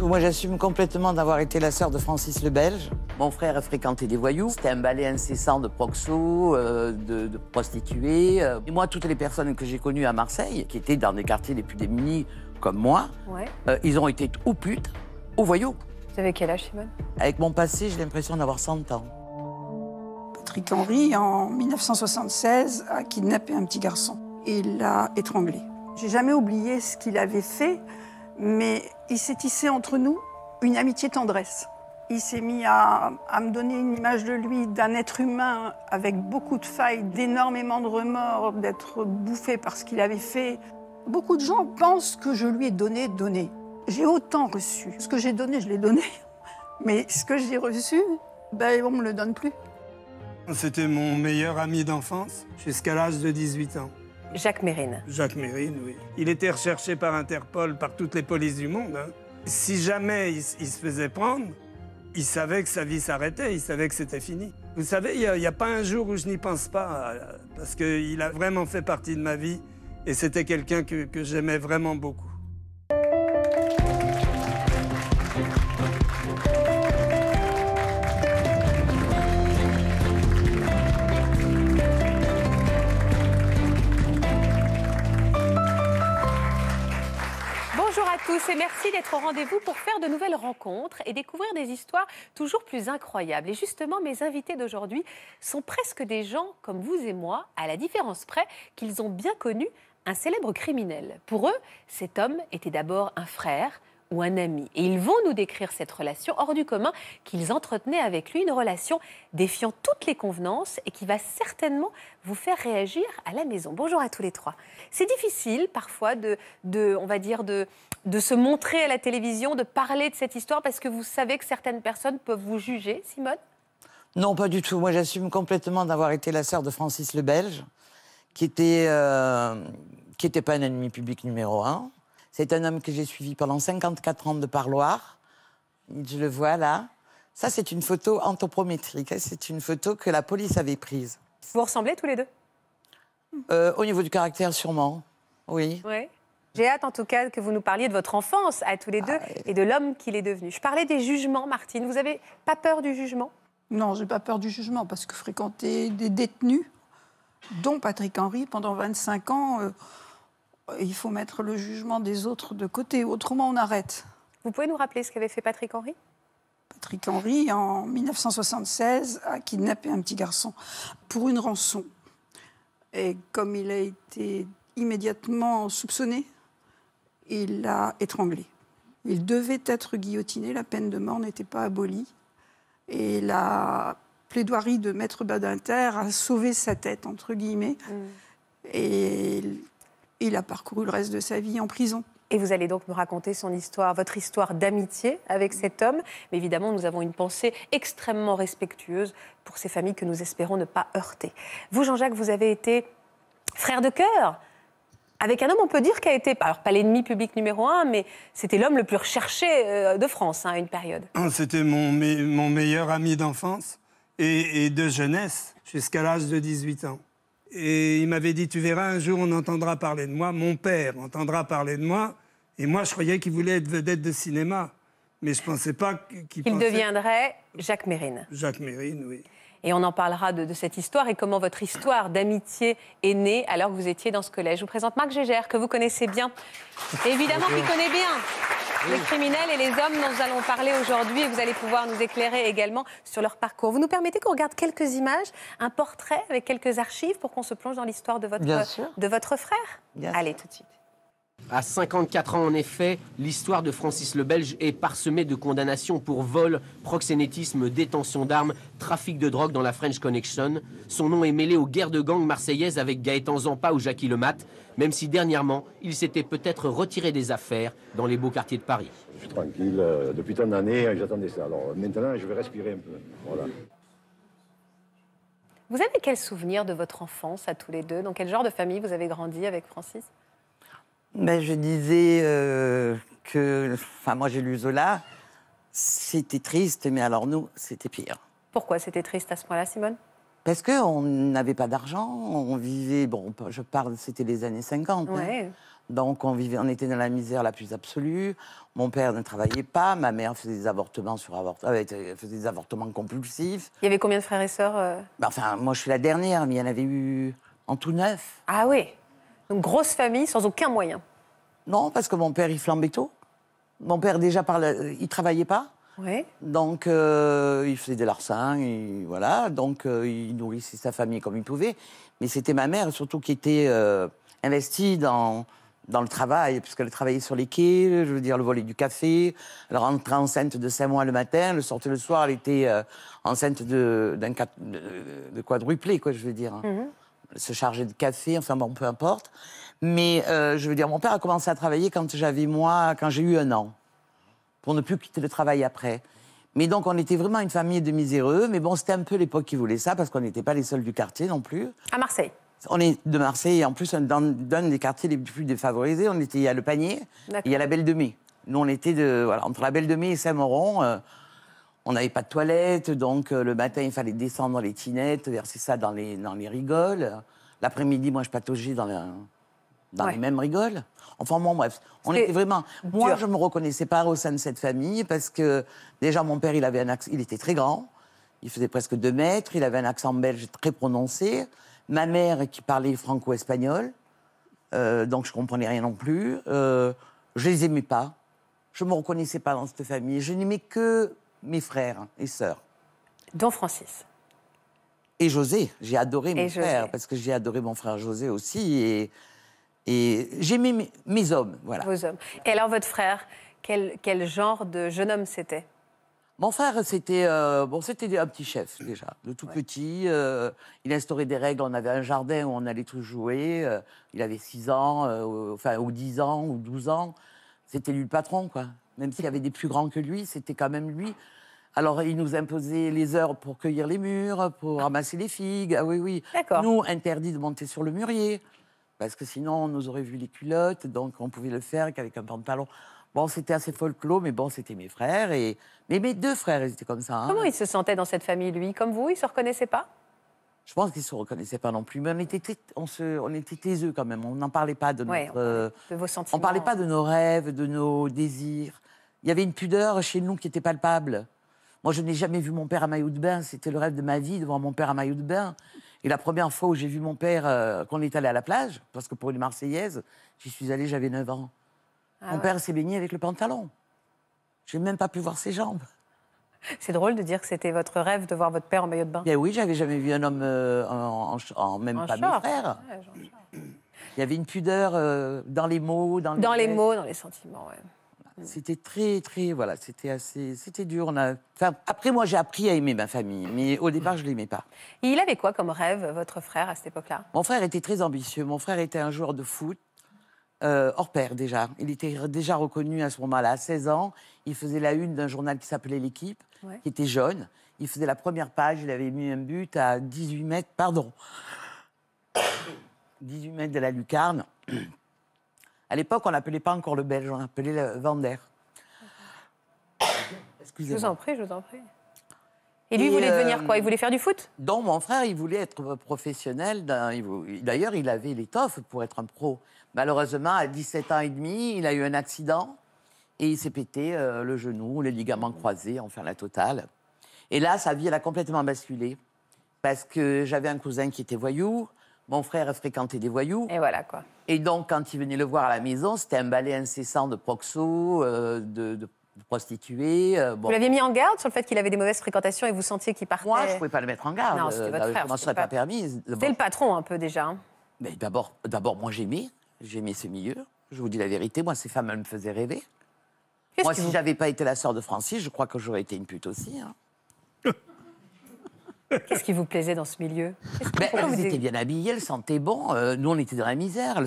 Moi, j'assume complètement d'avoir été la sœur de Francis le Belge. Mon frère a fréquenté des voyous. C'était un balai incessant de proxos, euh, de, prostituées. Euh. Et moi, toutes les personnes que j'ai connues à Marseille, qui étaient dans des quartiers les plus démunis comme moi, euh, ils ont été ou putes ou voyous. Vous avez quel âge, Simone Avec mon passé, j'ai l'impression d'avoir 100 ans. Patrick Henry, en 1976, a kidnappé un petit garçon et l'a étranglé. J'ai jamais oublié ce qu'il avait fait mais il s'est tissé entre nous une amitié tendresse. Il s'est mis à, me donner une image de lui, d'un être humain avec beaucoup de failles, d'énormément de remords, d'être bouffé par ce qu'il avait fait. Beaucoup de gens pensent que je lui ai donné, donné. J'ai autant reçu. Ce que j'ai donné, je l'ai donné. Mais ce que j'ai reçu, ben, on ne me le donne plus. C'était mon meilleur ami d'enfance jusqu'à l'âge de 18 ans. Jacques Mérine. Jacques Mérine, oui. Il était recherché par Interpol, par toutes les polices du monde. Hein. Si jamais il, se faisait prendre, il savait que sa vie s'arrêtait, il savait que c'était fini. Vous savez, il n'y a, pas un jour où je n'y pense pas, euh, parce qu'il a vraiment fait partie de ma vie et c'était quelqu'un que j'aimais vraiment beaucoup. tous et merci d'être au rendez-vous pour faire de nouvelles rencontres et découvrir des histoires toujours plus incroyables. Et justement, mes invités d'aujourd'hui sont presque des gens comme vous et moi, à la différence près qu'ils ont bien connu un célèbre criminel. Pour eux, cet homme était d'abord un frère, ou un ami. Et ils vont nous décrire cette relation hors du commun qu'ils entretenaient avec lui, une relation défiant toutes les convenances et qui va certainement vous faire réagir à la maison. Bonjour à tous les trois. C'est difficile parfois de, on va dire, de, se montrer à la télévision, de parler de cette histoire parce que vous savez que certaines personnes peuvent vous juger, Simone Non, pas du tout. Moi, j'assume complètement d'avoir été la sœur de Francis le Belge, qui était, euh, qui n'était pas un ennemi public numéro un c'est un homme que j'ai suivi pendant 54 ans de parloir. Je le vois là. Ça, c'est une photo anthropométrique. Hein, c'est une photo que la police avait prise. Vous ressemblez tous les deux euh, Au niveau du caractère, sûrement. Oui. J'ai hâte, en tout cas, que vous nous parliez de votre enfance à tous les deux ah, et de l'homme qu'il est devenu. Je parlais des jugements, Martine. Vous n'avez pas peur du jugement Non, j'ai pas peur du jugement parce que fréquenter des détenus, dont Patrick Henry, pendant 25 ans. Euh, il faut mettre le jugement des autres de côté, autrement on arrête. Vous pouvez nous rappeler ce qu'avait fait Patrick Henry Patrick Henry, en 1976, a kidnappé un petit garçon pour une rançon. Et comme il a été immédiatement soupçonné, il l'a étranglé. Il devait être guillotiné, la peine de mort n'était pas abolie. Et la plaidoirie de Maître Badinter a sauvé sa tête, entre guillemets. Mm. Et il a parcouru le reste de sa vie en prison. Et vous allez donc me raconter son histoire, votre histoire d'amitié avec cet homme. Mais évidemment, nous avons une pensée extrêmement respectueuse pour ces familles que nous espérons ne pas heurter. Vous, Jean-Jacques, vous avez été frère de cœur avec un homme, on peut dire a été, alors pas l'ennemi public numéro un, mais c'était l'homme le plus recherché euh, de France hein, à une période. Ah, c'était mon, meilleur ami d'enfance et, et de jeunesse jusqu'à l'âge de 18 ans. Et il m'avait dit, tu verras, un jour on entendra parler de moi, mon père entendra parler de moi. Et moi, je croyais qu'il voulait être vedette de cinéma. Mais je ne pensais pas qu'il Il deviendrait Jacques Mérine. Jacques Mérine, oui. Et on en parlera de, cette histoire et comment votre histoire d'amitié est née alors que vous étiez dans ce collège. Je vous présente Marc Gégère, que vous connaissez bien. Évidemment, qu'il connaît bien les criminels et les hommes dont nous allons parler aujourd'hui. Vous allez pouvoir nous éclairer également sur leur parcours. Vous nous permettez qu'on regarde quelques images, un portrait avec quelques archives pour qu'on se plonge dans l'histoire de votre, de votre frère Allez, tout de suite. À 54 ans, en effet, l'histoire de Francis le Belge est parsemée de condamnations pour vol, proxénétisme, détention d'armes, trafic de drogue dans la French Connection. Son nom est mêlé aux guerres de gangs marseillaises avec Gaëtan Zampa ou Jackie Mat. même si dernièrement, il s'était peut-être retiré des affaires dans les beaux quartiers de Paris. Je suis tranquille, euh, depuis tant d'années, euh, j'attendais ça. Alors maintenant, je vais respirer un peu. Vous avez quel souvenir de votre enfance à tous les deux Dans quel genre de famille vous avez grandi avec Francis ben, je disais euh, que. Enfin, moi, j'ai lu Zola. C'était triste, mais alors nous, c'était pire. Pourquoi c'était triste à ce point-là, Simone Parce qu'on n'avait pas d'argent, on vivait. Bon, je parle, c'était les années 50. Hein. Donc on vivait, on était dans la misère la plus absolue. Mon père ne travaillait pas, ma mère faisait des avortements sur euh, faisait des avortements compulsifs. Il y avait combien de frères et sœurs euh ben, Enfin, moi je suis la dernière, mais il y en avait eu en tout neuf. Ah oui, donc grosse famille sans aucun moyen. Non, parce que mon père, il flambait tôt. Mon père, déjà, par euh, il travaillait pas. Oui. Donc, euh, il faisait des larcins, et voilà. Donc, euh, il nourrissait sa famille comme il pouvait. Mais c'était ma mère, surtout, qui était investie dans, dans le travail, puisqu'elle travaillait sur les quais, je veux dire, le volet du café. Elle rentrait enceinte de 5 mois le matin, elle sortait le soir, elle était enceinte de, d'un de, quadruplé, quoi, je veux dire. Mhm se charger de café, enfin bon, peu importe. Mais euh, je veux dire, mon père a commencé à travailler quand j'avais moi, quand j'ai eu un an, pour ne plus quitter le travail après. Mais donc on était vraiment une famille de miséreux, mais bon, c'était un peu l'époque qui voulait ça, parce qu'on n'était pas les seuls du quartier non plus. À Marseille on est de Marseille, et en plus, on donne des quartiers les plus défavorisés. On était à Le Panier, y a la Belle de Mai. Nous, on était de, voilà, entre la Belle de Mai et Saint-Moron. Euh, on n'avait pas de toilette, donc euh, le matin, il fallait descendre dans les tinettes, verser ça dans les, dans rigoles. L'après-midi, moi, je pataugeais dans, les mêmes rigoles. Enfin, bon, bref, on était vraiment. Moi, je je me reconnaissais pas au sein de cette famille parce que déjà, mon père, il avait un il était très grand, il faisait presque deux mètres, il avait un accent belge très prononcé. Ma mère, qui parlait franco-espagnol, euh, donc je comprenais rien non plus. Je euh, je les aimais pas. Je ne me reconnaissais pas dans cette famille. Je n'aimais que mes frères et sœurs. Dont Francis. Et José. J'ai adoré mon frère, parce que j'ai adoré mon frère José aussi. Et, et j'aimais mes, hommes, voilà. Vos hommes. Et alors, votre frère, quel, genre de jeune homme c'était mon frère, c'était euh, bon, c'était un petit chef déjà, le tout petit. Euh, il instaurait des règles. On avait un jardin où on allait tous jouer. Euh, il avait 6 ans, enfin ou 10 ans ou 12 ans. C'était lui le patron, quoi. Même s'il y avait des plus grands que lui, c'était quand même lui. Alors, il nous imposait les heures pour cueillir les murs, pour ramasser les figues. Ah oui, oui. D'accord. Nous, interdit de monter sur le mûrier, parce que sinon, on nous aurait vu les culottes, donc on pouvait le faire qu'avec un pantalon. Bon, c'était assez folklore, mais bon, c'était mes frères. Et... Mais mes deux frères, ils étaient comme ça. Hein. Comment il se sentait dans cette famille, lui Comme vous, il se reconnaissaient pas je pense qu'ils ne se reconnaissaient pas non plus, mais on était, on se, on était taiseux quand même. On n'en parlait pas de notre. de vos sentiments. On parlait pas de nos rêves, de nos désirs. Il y avait une pudeur chez nous qui était palpable. Moi, je n'ai jamais vu mon père à maillot de bain. C'était le rêve de ma vie de voir mon père à maillot de bain. Et la première fois où j'ai vu mon père, euh, qu'on est allé à la plage, parce que pour une Marseillaise, j'y suis allée, j'avais 9 ans. Ah mon père s'est baigné avec le pantalon. Je n'ai même pas pu voir ses jambes. C'est drôle de dire que c'était votre rêve de voir votre père en maillot de bain. Eh oui, j'avais jamais vu un homme euh, en, même pas mes frères. Il y avait une pudeur euh, dans les mots, dans, les, mots, dans les sentiments. C'était très, très, voilà, c'était assez, c'était dur. On a... après, moi, j'ai appris à aimer ma famille, mais au départ, je l'aimais pas. Et il avait quoi comme rêve, votre frère, à cette époque-là Mon frère était très ambitieux. Mon frère était un joueur de foot. Euh, hors pair déjà. Il était déjà reconnu à ce moment-là. À 16 ans, il faisait la une d'un journal qui s'appelait L'équipe, qui était jeune. Il faisait la première page, il avait mis un but à 18 mètres, pardon, 18 mètres de la lucarne. À l'époque, on n'appelait pas encore le belge, on appelait le Vander. Je vous en prie, je vous en prie. Et lui, il voulait devenir euh, quoi Il voulait faire du foot Non, mon frère, il voulait être professionnel. D'ailleurs, il avait l'étoffe pour être un pro. Malheureusement, à 17 ans et demi, il a eu un accident et il s'est pété euh, le genou, les ligaments croisés, faire la totale. Et là, sa vie, elle a complètement basculé. Parce que j'avais un cousin qui était voyou, mon frère fréquentait des voyous. Et voilà quoi. Et donc, quand il venait le voir à la maison, c'était un balai incessant de proxo, euh, de, prostituées. Euh, vous l'aviez mis en garde sur le fait qu'il avait des mauvaises fréquentations et vous sentiez qu'il partait. Moi, je ne pouvais pas le mettre en garde. Non, c'était votre euh, frère. Ça pas, pas permis. C'était le patron un peu déjà. Hein. Mais d'abord, d'abord, moi, j'aimais, j'aimais ce milieu. Je vous dis la vérité, moi, ces femmes, elles me faisaient rêver. Moi, si vous... n'avais pas été la sœur de Francis, je crois que j'aurais été une pute aussi. Hein. Qu'est-ce qui vous plaisait dans ce milieu ben, Elles vous... étaient bien habillées, elles sentaient bon. Euh, nous, on était dans la misère. Elles,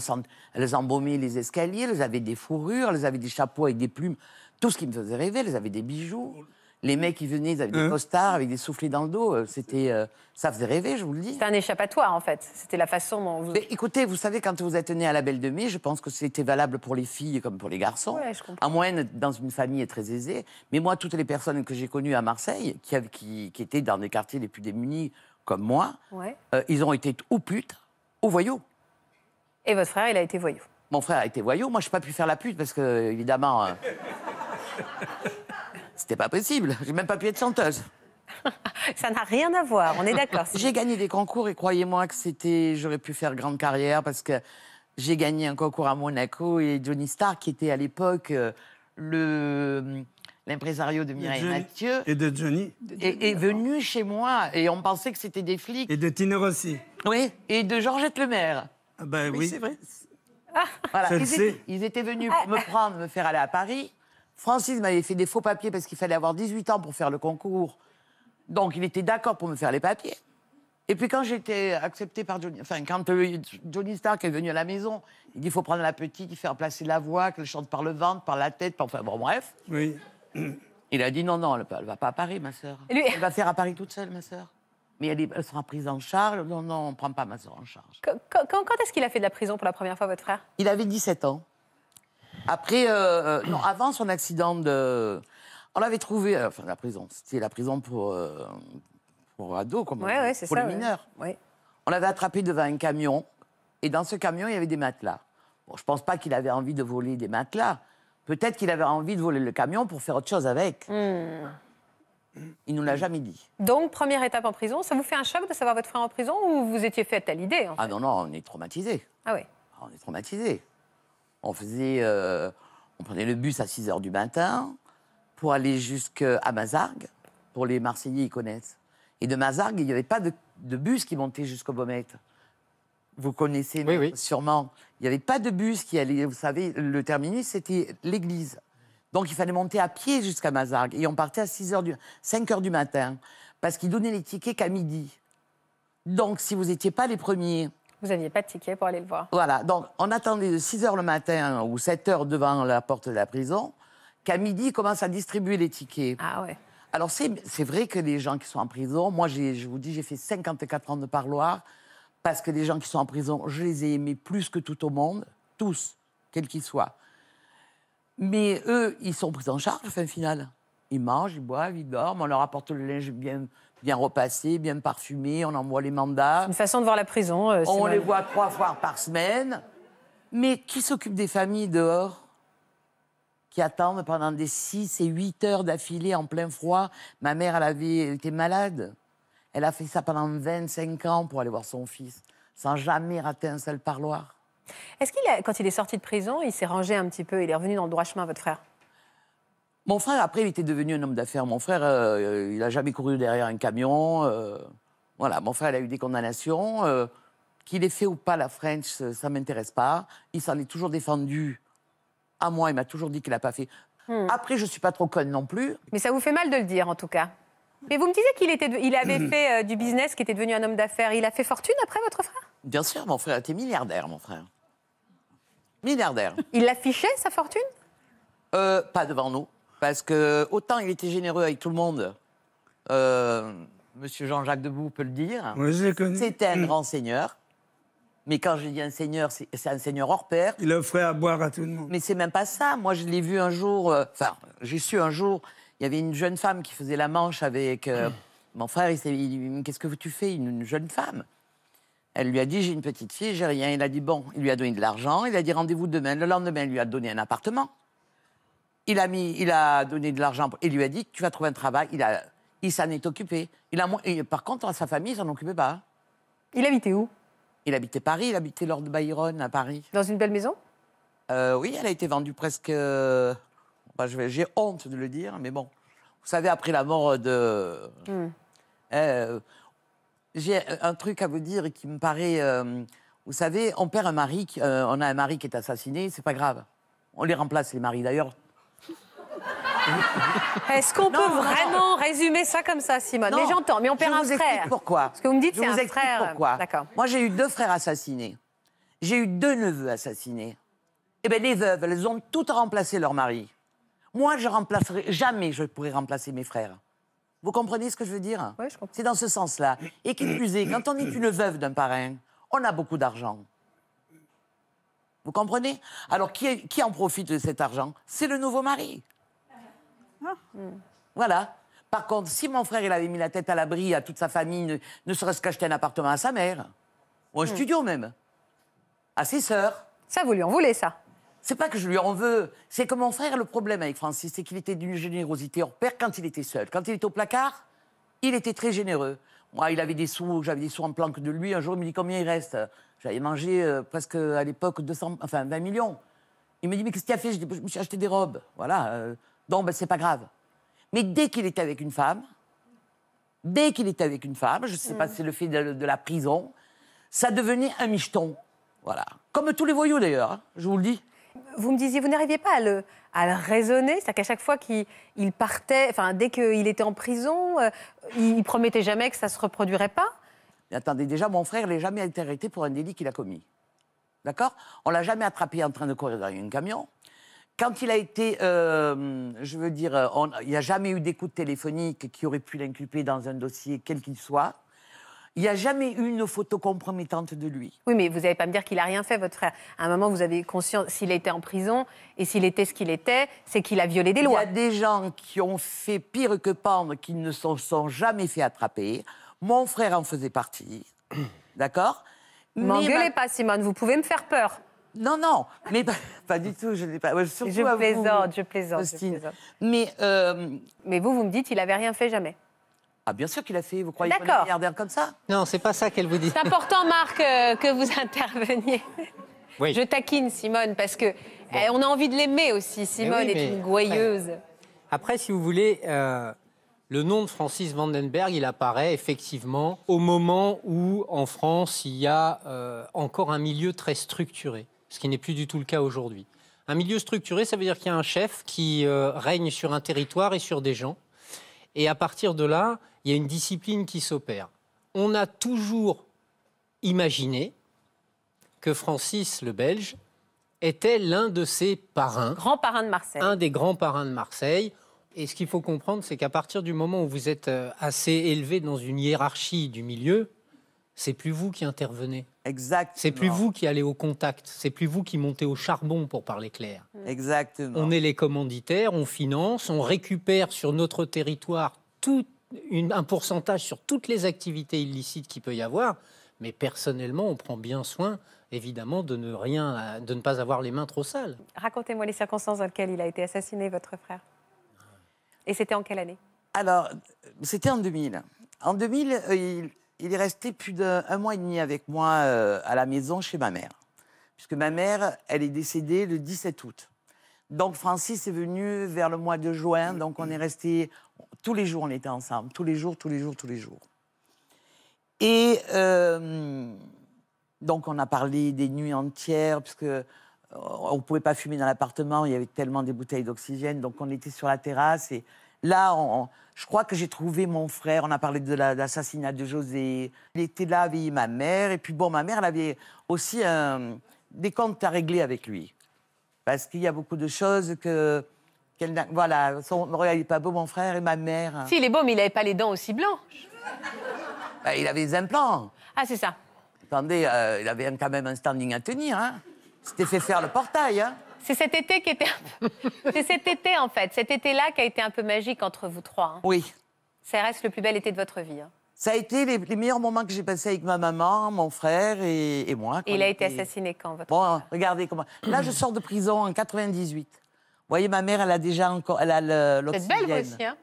elles embaumaient les escaliers, elles avaient des fourrures, elles avaient des chapeaux avec des plumes. Tout ce qui me faisait rêver, elles avaient des bijoux les mecs qui venaient avec des hein. postards, avec des soufflets dans le dos, euh, c'était, euh, ça faisait rêver, je vous le dis. C'était un échappatoire, en fait. C'était la façon dont vous... écoutez, vous savez, quand vous êtes né à la Belle de je pense que c'était valable pour les filles comme pour les garçons. à En moyenne, dans une famille très aisée. Mais moi, toutes les personnes que j'ai connues à Marseille, qui, étaient dans des quartiers les plus démunis comme moi, euh, ils ont été ou putes ou voyous. Et votre frère, il a été voyou. Mon frère a été voyou. Moi, je n'ai pas pu faire la pute parce que, évidemment... C'est pas possible. J'ai même pas pu être chanteuse. Ça n'a rien à voir, on est d'accord. j'ai gagné des concours et croyez-moi que c'était, j'aurais pu faire grande carrière parce que j'ai gagné un concours à Monaco et Johnny Starr, qui était à l'époque euh, le hum, l'impresario de Mireille Mathieu. Et de Johnny. Est, venu chez moi et on pensait que c'était des flics. Et de Tino Rossi. Oui, et de Georgette Lemaire. Ah ben oui. c'est vrai. Ils, étaient, ils étaient venus ah. me prendre, me faire aller à Paris. Francis m'avait fait des faux papiers parce qu'il fallait avoir 18 ans pour faire le concours. Donc il était d'accord pour me faire les papiers. Et puis quand j'étais acceptée par Johnny, enfin quand euh, Johnny Stark est venu à la maison, il dit il faut prendre la petite, il fait placer la voix, qu'elle chante par le ventre, par la tête, enfin bon bref. Oui. Il a dit non non, elle, ne va pas à Paris ma soeur. Elle va faire à Paris toute seule ma soeur. Mais elle, sera prise en charge. Non non, on prend pas ma soeur en charge. quand est-ce qu'il a fait de la prison pour la première fois votre frère Il avait 17 ans. Après, euh, euh, non, avant son accident de. On l'avait trouvé, euh, enfin la prison, c'était la prison pour, pour ados, comme on pour les ouais. mineurs. On l'avait attrapé devant un camion, et dans ce camion, il y avait des matelas. Bon, je pense pas qu'il avait envie de voler des matelas. Peut-être qu'il avait envie de voler le camion pour faire autre chose avec. Il hmm. Il nous l'a jamais dit. Donc, première étape en prison, ça vous fait un choc de savoir votre frère en prison ou vous étiez faite à l'idée Ah non, non, on est traumatisé. Ah oui on est traumatisé. On faisait, euh, on prenait le bus à 6 h du matin pour aller jusqu'à Mazargues. Pour les Marseillais, ils connaissent. Et de Mazargues, il n'y avait pas de, bus qui montait jusqu'au Beaumet. Vous connaissez sûrement. Il n'y avait pas de bus qui allait. Vous savez, le terminus, c'était l'église. Donc il fallait monter à pied jusqu'à Mazargues. Et on partait à 6 heures du, 5 h du matin. Parce qu'ils donnaient les tickets qu'à midi. Donc si vous n'étiez pas les premiers vous n'aviez pas de ticket pour aller le voir. Voilà, donc on attendait de 6 h le matin ou 7 h devant la porte de la prison qu'à midi, ils commencent à distribuer les tickets. Ah ouais. Alors c'est vrai que les gens qui sont en prison, moi je vous dis, j'ai fait 54 ans de parloir parce que les gens qui sont en prison, je les ai aimés plus que tout au monde, tous, quels qu'ils soient. Mais eux, ils sont pris en charge, fin finale. Ils mangent, ils boivent, ils dorment, on leur apporte le linge bien bien repassé, bien parfumé, on envoie les mandats. Une façon de voir la prison. Euh, on les voit trois fois par semaine. Mais qui s'occupe des familles dehors qui attendent pendant des 6 et 8 heures d'affilée en plein froid Ma mère, elle, avait, elle était malade. Elle a fait ça pendant 25 ans pour aller voir son fils, sans jamais rater un seul parloir. Est-ce qu'il, quand il est sorti de prison, il s'est rangé un petit peu, il est revenu dans le droit chemin, votre frère mon frère, après, il était devenu un homme d'affaires. Mon frère, euh, il n'a jamais couru derrière un camion. Euh, voilà, mon frère, il a eu des condamnations. Euh, qu'il ait fait ou pas la French, ça ne m'intéresse pas. Il s'en est toujours défendu à moi. Il m'a toujours dit qu'il n'a pas fait. Hmm. Après, je ne suis pas trop conne non plus. Mais ça vous fait mal de le dire, en tout cas. Mais vous me disiez qu'il était, il avait hmm. fait du business, qu'il était devenu un homme d'affaires. Il a fait fortune après, votre frère Bien sûr, mon frère était milliardaire, mon frère. Milliardaire. Il l'affichait, sa fortune Pas devant nous. Parce que autant il était généreux avec tout le monde, euh, Monsieur Jean-Jacques Debout peut le dire. C'était un mm. grand seigneur. Mais quand je dis un seigneur, c'est un seigneur hors pair. Il offrait à boire à tout le monde. Mais c'est même pas ça. Moi, je l'ai vu un jour. Euh, enfin, j'ai su un jour. Il y avait une jeune femme qui faisait la manche avec euh, mon frère. Il s'est dit Qu'est-ce que tu fais une, une, jeune femme Elle lui a dit J'ai une petite fille, j'ai rien. Il a dit Bon, il lui a donné de l'argent. Il a dit Rendez-vous demain. Le lendemain, il lui a donné un appartement il a, mis, il a donné de l'argent et lui a dit Tu vas trouver un travail. Il, a, il s'en est occupé. Il a, par contre, sa famille, il s'en occupait pas. Il habitait où Il habitait Paris, il habitait Lord Byron à Paris. Dans une belle maison euh, Oui, elle a été vendue presque. Euh, bah, j'ai honte de le dire, mais bon. Vous savez, après la mort de. Hmm. Euh, j'ai un truc à vous dire qui me paraît. vous savez, on perd un mari, on a un mari qui est assassiné, c'est pas grave. On les remplace, les maris. D'ailleurs, Est-ce qu'on peut vraiment résumer ça comme ça, Simone Mais j'entends, mais on perd un frère. pourquoi Ce que vous me dites, c'est un Pourquoi Moi, j'ai eu deux frères assassinés. J'ai eu deux neveux assassinés. Eh bien, les veuves, elles ont toutes remplacé leur mari. Moi, je remplacerai jamais. Je pourrais remplacer mes frères. Vous comprenez ce que je veux dire Oui, je comprends. C'est dans ce sens-là. Et qui plus quand on est une veuve d'un parrain, on a beaucoup d'argent. Vous comprenez Alors, qui, en profite de cet argent C'est le nouveau mari. Ah. Voilà. Par contre, si mon frère, il avait mis la tête à l'abri à toute sa famille, ne, serait-ce qu'acheter un appartement à sa mère, ou un hmm. studio même, à ses sœurs. Ça, vous lui en voulez, ça C'est pas que je lui en veux. C'est que mon frère, le problème avec Francis, c'est qu'il était d'une générosité hors pair quand il était seul. Quand il était au placard, il était très généreux. Moi, il avait des sous, j'avais des sous en planque de lui. Un jour, il me dit combien il reste. J'avais mangé euh, presque à l'époque 200, enfin 20 millions. Il me dit mais qu'est-ce qu'il a fait bah, je, me suis acheté des robes. Voilà. donc, euh, ben, c'est pas grave. Mais dès qu'il était avec une femme, dès qu'il était avec une femme, je sais pas si c'est le fait de, la prison, ça devenait un micheton. Voilà. Comme tous les voyous d'ailleurs, hein, je vous le dis. Vous me disiez, vous n'arriviez pas à le, raisonner, c'est-à-dire qu'à chaque fois qu'il partait, enfin dès qu'il était en prison, euh, il promettait jamais que ça se reproduirait pas. attendez, déjà mon frère n'est jamais été arrêté pour un délit qu'il a commis. D'accord On l'a jamais attrapé en train de courir dans un camion. Quand il a été, euh, je veux dire, euh, il n'y a jamais eu d'écoute téléphonique qui aurait pu l'inculper dans un dossier quel qu'il soit. Il n'y a jamais eu une photo compromettante de lui. Oui, mais vous n'allez pas me dire qu'il n'a rien fait, votre frère. À un moment, vous avez conscience, s'il était en prison, et s'il était ce qu'il était, c'est qu'il a violé des lois. Il y a des gens qui ont fait pire que pendre, qui ne se sont jamais fait attraper. Mon frère en faisait partie. D'accord M'engueulez pas, Simone, vous pouvez me faire peur. Non, non, mais pas, du tout, je plaisante, je plaisante, Mais, euh, mais vous, vous me dites, il n'avait rien fait jamais. Ah, bien sûr qu'il a fait. Vous croyez qu'il est milliardaire comme ça Non, c'est pas ça qu'elle vous dit. C'est important, Marc, euh, que vous interveniez. Oui. Je taquine Simone parce que eh, on a envie de l'aimer aussi. Eh Simone est une gouailleuse. Après, si vous voulez, euh, le nom de Francis Vandenberg, il apparaît effectivement au moment où, en France, il y a euh, encore un milieu très structuré, ce qui n'est plus du tout le cas aujourd'hui. Un milieu structuré, ça veut dire qu'il y a un chef qui règne sur un territoire et sur des gens et à partir de là, il y a une discipline qui s'opère. On a toujours imaginé que Francis le Belge était l'un de ses parrains. Grand parrain de Marseille. Un des grands parrains de Marseille. Et ce qu'il faut comprendre, c'est qu'à partir du moment où vous êtes euh, assez élevé dans une hiérarchie du milieu, c'est plus vous qui intervenez. Exactement. C'est plus vous qui allez au contact, c'est plus vous qui montez au charbon, pour parler clair. Mm. Exactement. On est les commanditaires, on finance, on récupère sur notre territoire tout, un pourcentage sur toutes les activités illicites qu'il peut y avoir, mais personnellement, on prend bien soin évidemment de ne rien, de ne pas avoir les mains trop sales. Racontez-moi les circonstances dans lesquelles il a été assassiné, votre frère. Et c'était en quelle année Alors, c'était en 2000. En 2000, euh, il, il est resté plus d'un mois et demi avec moi euh, à la maison chez ma mère. Puisque ma mère, elle est décédée le 17 août. Donc Francis est venu vers le mois de juin. Mm. Donc on est resté tous les jours, on était ensemble. Tous les jours, tous les jours, tous les jours. Et euh, donc on a parlé des nuits entières, puisque euh, on ne pouvait pas fumer dans l'appartement, il y avait tellement des bouteilles d'oxygène. Donc on était sur la terrasse et Là, je crois que j'ai trouvé mon frère. On a parlé de l'assassinat de José. Il était là avec ma mère. Et puis, bon, ma mère, elle avait aussi des comptes à régler avec lui. Parce qu'il y a beaucoup de choses que. voilà, son, il n'est pas beau, mon frère et ma mère. Si, il est beau, mais il n'avait pas les dents aussi blanches. Ben, il avait des implants. Ah, c'est ça. Attendez, euh, il avait quand même un standing à tenir. Hein. C'était fait faire le portail. Hein. C'est cet été qui était. C'est cet été en fait, cet été-là qui a été un peu magique entre vous trois. Hein. Oui. Ça reste le plus bel été de votre vie. Hein. Ça a été les, meilleurs moments que j'ai passés avec ma maman, mon frère et, moi. Et il a été assassiné quand votre Bon, regardez comment. Là, je sors de prison en 98. Vous voyez, ma mère, elle a déjà encore, elle a l'oxygène. belle aussi, hein.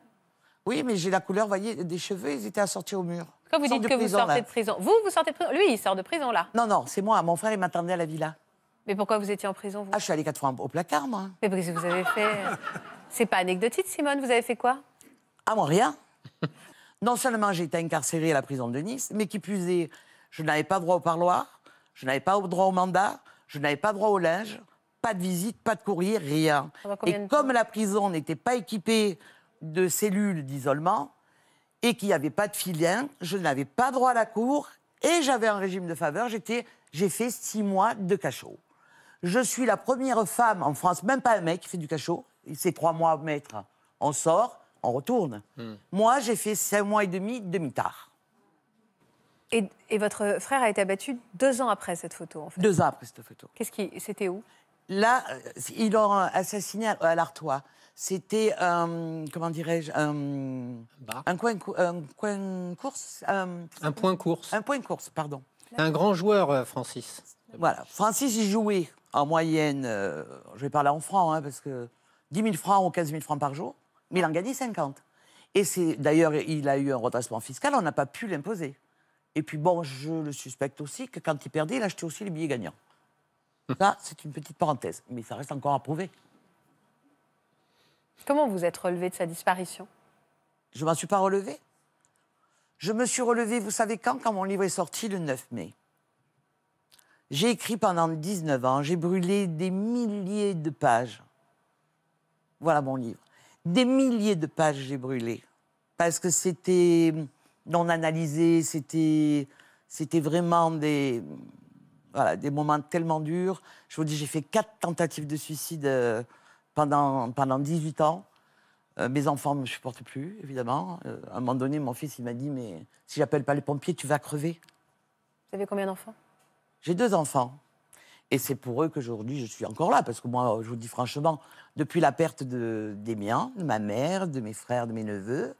Oui, mais j'ai la couleur, vous voyez, des cheveux, ils étaient assortis au mur. Quand vous dites que vous sortez de prison, vous, vous sortez de prison. Lui, il sort de prison là. Non, non, c'est moi. Mon frère, il m'attendait à la villa. Mais pourquoi vous étiez en prison vous Ah, je suis allée quatre fois au placard, moi. Mais quest que vous avez fait C'est pas anecdotique, Simone. Vous avez fait quoi Ah, moi, rien. non seulement j'ai été incarcérée à la prison de Nice, mais qui plus est, je n'avais pas droit au parloir, je n'avais pas droit au mandat, je n'avais pas droit au linge, pas de visite, pas de courrier, rien. Ah, bah, et comme la prison n'était pas équipée de cellules d'isolement et qu'il n'y avait pas de filien, je n'avais pas droit à la cour et j'avais un régime de faveur. j'ai fait six mois de cachot. Je suis la première femme en France, même pas un mec qui fait du cachot. C'est trois mois à mettre. On sort, on retourne. Hmm. Moi, j'ai fait cinq mois et demi, demi-tard. Et, votre frère a été abattu deux ans après cette photo, en fait. Deux ans après cette photo. Qu'est-ce qui, c'était où Là, euh, ils l'ont assassiné à, l'Artois. C'était, euh, comment dirais-je, euh, un, coin, un coin course. Euh, un point course. Un point course, pardon. Un grand joueur, Francis. Voilà, Francis, y jouait en moyenne, euh, je vais parler en francs, hein, parce que 10 000 francs ou 15 000 francs par jour, mais il en gagnait 50. Et c'est d'ailleurs, il a eu un redressement fiscal, on n'a pas pu l'imposer. Et puis bon, je le suspecte aussi que quand il perdait, il achetait aussi les billets gagnants. Ça, c'est une petite parenthèse, mais ça reste encore à prouver. Comment vous êtes relevé de sa disparition Je m'en suis pas relevé. Je me suis relevé, vous savez quand, quand mon livre est sorti le 9 mai. J'ai écrit pendant 19 ans, j'ai brûlé des milliers de pages. Voilà mon livre. Des milliers de pages j'ai brûlé. Parce que c'était non analysé, c'était, c'était vraiment des, voilà, des moments tellement durs. Je vous dis, j'ai fait quatre tentatives de suicide euh, pendant, pendant 18 ans. Euh, mes enfants ne me supportent plus, évidemment. Euh, à un moment donné, mon fils, il m'a dit, mais si j'appelle pas les pompiers, tu vas crever. Vous avez combien d'enfants j'ai deux enfants. Et c'est pour eux qu'aujourd'hui je suis encore là, parce que moi, je vous dis franchement, depuis la perte de, des miens, de ma mère, de mes frères, de mes neveux,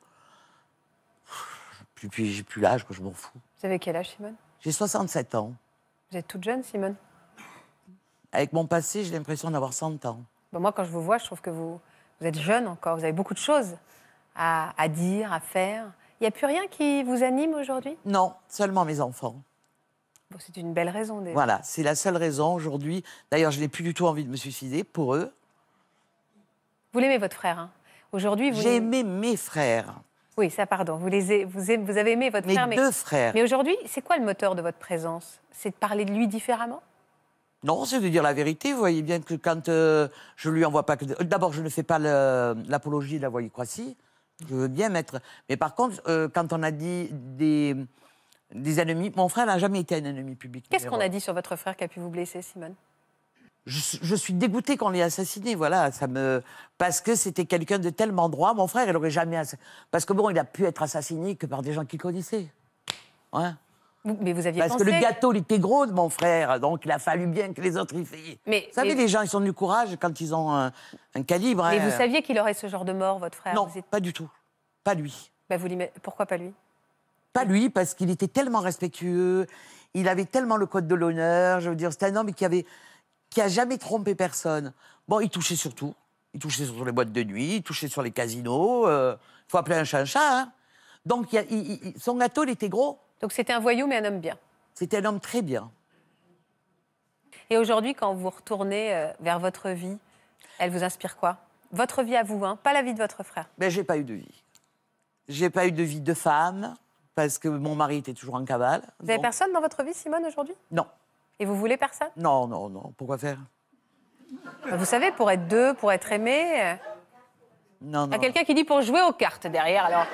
puis, n'ai j'ai plus l'âge, je m'en fous. Vous avez quel âge, Simone J'ai 67 ans. Vous êtes toute jeune, Simone Avec mon passé, j'ai l'impression d'avoir 100 ans. moi, quand je vous vois, je trouve que vous, vous êtes jeune encore, vous avez beaucoup de choses à, à dire, à faire. Il n'y a plus rien qui vous anime aujourd'hui Non, seulement mes enfants c'est une belle raison. Voilà, c'est la seule raison aujourd'hui. D'ailleurs, je n'ai plus du tout envie de me suicider pour eux. Vous l'aimez votre frère. Hein. aujourd'hui, vous. J'ai aimé mes frères. Oui, ça, pardon. Vous, les avez aimé votre frère. Mes deux frères. Mais aujourd'hui, c'est quoi le moteur de votre présence C'est de parler de lui différemment non, c'est de dire la vérité. Vous voyez bien que quand je euh, je lui envoie pas que... D'abord, je ne fais pas l'apologie de la voyoucratie. Je veux bien mettre... Mais par contre, euh, quand on a dit des ennemis. Mon frère n'a jamais été un ennemi public. Qu'est-ce qu'on a dit sur votre frère qui a pu vous blesser, Simone je, suis dégoûtée qu'on l'ait assassiné, voilà, ça me parce que c'était quelqu'un de tellement droit. Mon frère, il n'aurait jamais parce que bon, il a pu être assassiné que par des gens qu'il connaissait. hein Mais vous aviez Parce que le gâteau, il était gros de mon frère, donc il a fallu bien que les autres y fassent. Mais, vous savez, les gens, ils ont du courage quand ils ont un, calibre. Mais hein. vous saviez qu'il aurait ce genre de mort, votre frère Non, pas du tout. Pas lui. Bah vous Pourquoi pas lui pas lui, parce qu'il était tellement respectueux, il avait tellement le code de l'honneur. Je veux dire, c'était un homme qui avait qui a jamais trompé personne. Bon, il touchait surtout, Il touchait sur les boîtes de nuit, il touchait sur les casinos. Euh, il faut appeler un chat un chat. Hein. Donc, son gâteau, il était gros. Donc, c'était un voyou, mais un homme bien. C'était un homme très bien. Et aujourd'hui, quand vous retournez euh, vers votre vie, elle vous inspire quoi Votre vie à vous, hein, pas la vie de votre frère. Mais ben, j'ai pas eu de vie. J'ai pas eu de vie de femme parce que mon mari était toujours en cabale. Vous n'avez personne dans votre vie, Simone, aujourd'hui Non. Et vous voulez personne Non, non, non. Pourquoi faire bah, Vous savez, pour être deux, pour être aimé. Euh, non, non. Il y a quelqu'un qui dit pour jouer aux cartes derrière, alors.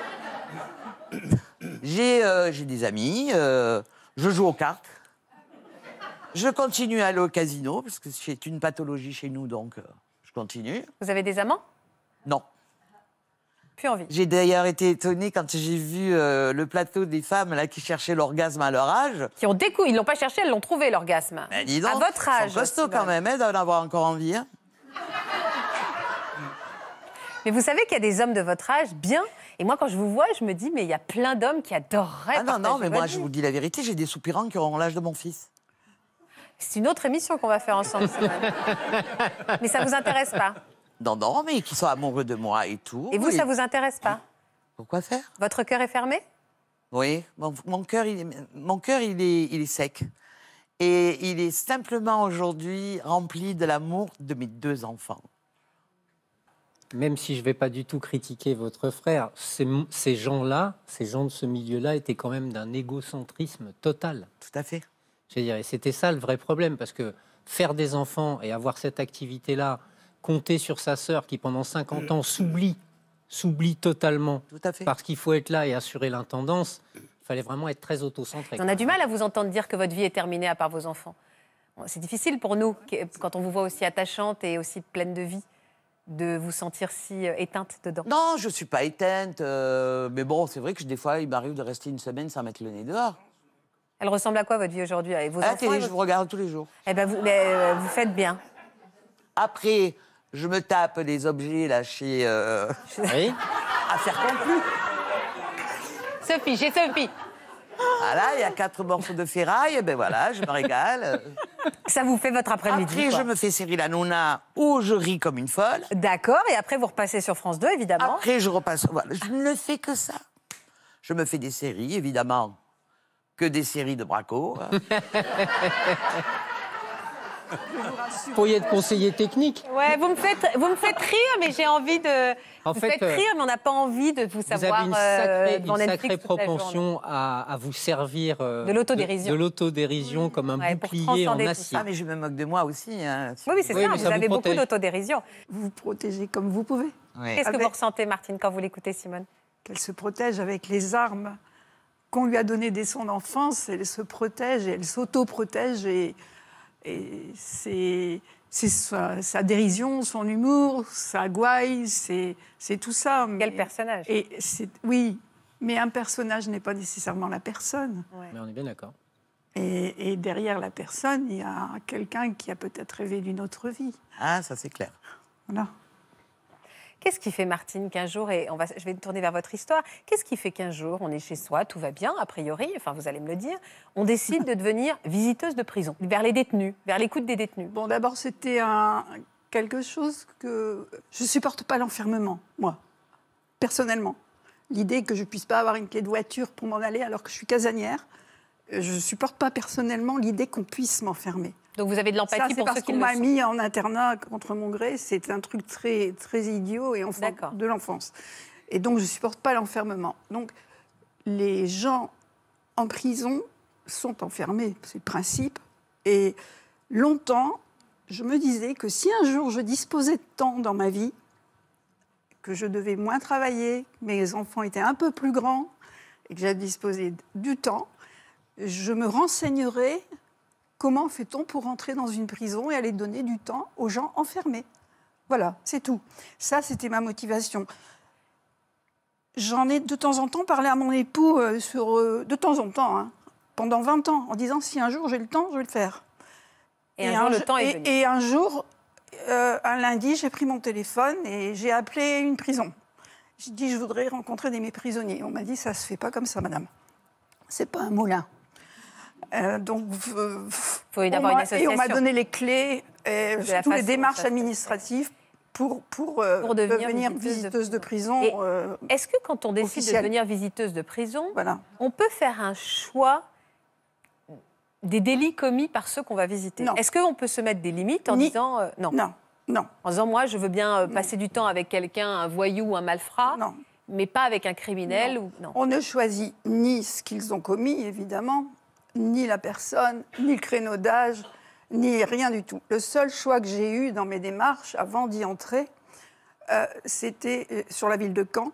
J'ai euh, des amis, euh, je joue aux cartes. Je continue à aller au casino, parce que c'est une pathologie chez nous, donc je continue. Vous avez des amants Non. J'ai d'ailleurs été étonnée quand j'ai vu euh, le plateau des femmes là, qui cherchaient l'orgasme à leur âge. Qui ont découvert, ils l'ont pas cherché, elles l'ont trouvé l'orgasme. Ben, dis donc, à votre âge. C'est costaud quand même, elles hein, doivent avoir encore envie. Hein. Mais vous savez qu'il y a des hommes de votre âge bien. Et moi, quand je vous vois, je me dis, mais il y a plein d'hommes qui adoreraient. Ah non, non, mais moi, je vous dis la vérité, j'ai des soupirants qui auront l'âge de mon fils. C'est une autre émission qu'on va faire ensemble, mais ça vous intéresse pas non, non, mais qui sont amoureux de moi et tout. Et vous, ça ça vous intéresse pas Pourquoi faire Votre cœur est fermé Oui, mon, cœur, il est, mon il, est, il est sec. Et il est simplement aujourd'hui rempli de l'amour de mes deux enfants. Même si je ne vais pas du tout critiquer votre frère, ces, gens-là, ces gens de ce milieu-là, étaient quand même d'un égocentrisme total. Tout à fait. Je veux dire, et c'était ça le vrai problème, parce que faire des enfants et avoir cette activité-là, compter sur sa sœur qui, pendant 50 ans, s'oublie, s'oublie totalement Tout parce qu'il faut être là et assurer l'intendance, il fallait vraiment être très autocentré. On a du mal à vous entendre dire que votre vie est terminée à part vos enfants. C'est difficile pour nous, quand on vous voit aussi attachante et aussi pleine de vie, de vous sentir si euh, éteinte dedans. Non, je ne suis pas éteinte, euh, mais bon, c'est vrai que des fois, il m'arrive de rester une semaine sans mettre le nez dehors. Elle ressemble à quoi votre vie aujourd'hui Avec vos ah, enfants, je vous regarde tous les jours. Eh ben vous, euh, vous faites bien. Après, je me tape des objets là chez. Euh... Oui À faire Sophie, chez Sophie. Voilà, ah, il y a quatre morceaux de ferraille, ben voilà, je me régale. Ça vous fait votre après-midi. Après, je me fais série La Nona, où je ris comme une folle. D'accord, et après, vous repassez sur France 2, évidemment. Après, je repasse. Voilà, je ne fais que ça. Je me fais des séries, évidemment, que des séries de braco. Hein. Vous Pour y être conseiller technique. Ouais, vous me faites, vous me faites rire, mais j'ai envie de. vous faites euh, rire, mais on n'a pas envie de vous savoir. Vous avez une euh, sacrée, propension à, à, vous servir euh, de l'autodérision, de, l'autodérision mmh. comme un bouclier en acier. Ah, mais je me moque de moi aussi. Hein. Oui, c'est ça. Vous, avez beaucoup d'autodérision. Vous vous protégez comme vous pouvez. Qu'est-ce que ah, vous ressentez, Martine, quand vous l'écoutez, Simone Qu'elle se protège avec les armes qu'on lui a données dès son enfance. Elle se protège, et elle s'auto-protège et. Et c'est sa, sa, dérision, son humour, sa gouaille, c'est tout ça. Quel personnage et Oui, mais un personnage n'est pas nécessairement la personne. Mais on est bien d'accord. Et, et, derrière la personne, il y a quelqu'un qui a peut-être rêvé d'une autre vie. Ah, ça c'est clair. Voilà. Qu'est-ce qui fait, Martine, qu'un jour, et on va, je vais tourner vers votre histoire, qu'est-ce qui fait qu'un jour, on est chez soi, tout va bien, a priori, enfin vous allez me le dire, on décide de devenir visiteuse de prison, vers les détenus, vers l'écoute des détenus Bon, d'abord, c'était un, quelque chose que je supporte pas l'enfermement, moi, personnellement. L'idée que je puisse pas avoir une clé de voiture pour m'en aller alors que je suis casanière, euh, je supporte pas personnellement l'idée qu'on puisse m'enfermer. Donc vous avez de l'empathie pour parce qu'on m'a mis en internat contre mon gré. C'est un truc très, très idiot et enfant, de l'enfance. Et donc, je ne supporte pas l'enfermement. Donc, les gens en prison sont enfermés, c'est le principe. Et longtemps, je me disais que si un jour je disposais de temps dans ma vie, que je devais moins travailler, mes enfants étaient un peu plus grands et que j'avais disposé du temps, je me renseignerais Comment fait-on pour rentrer dans une prison et aller donner du temps aux gens enfermés Voilà, c'est tout. Ça, c'était ma motivation. J'en ai de temps en temps parlé à mon époux euh, euh, de temps en temps, hein, pendant 20 ans, en disant si un jour j'ai le temps, je vais le faire. Et, un, jour, un lundi, j'ai pris mon téléphone et j'ai appelé une prison. J'ai dit je voudrais rencontrer des mes prisonniers. On m'a dit ça se fait pas comme ça, madame. C'est pas un moulin. Euh, donc, on une et on m'a donné les clés, et euh, surtout les démarches administratives pour, pour, euh, devenir, visiteuse de, prison. Est-ce que quand on décide de devenir visiteuse de prison, on peut faire un choix des délits commis par ceux qu'on va visiter Est-ce qu'on peut se mettre des limites en disant non. non Non. En disant moi, je veux bien passer du temps avec quelqu'un, un voyou ou un malfrat. mais pas avec un criminel Ou... On ne choisit ni ce qu'ils ont commis, évidemment, ni la personne, ni le créneau d'âge, ni rien du tout. Le seul choix que j'ai eu dans mes démarches avant d'y entrer, euh, c'était euh, sur la ville de Caen,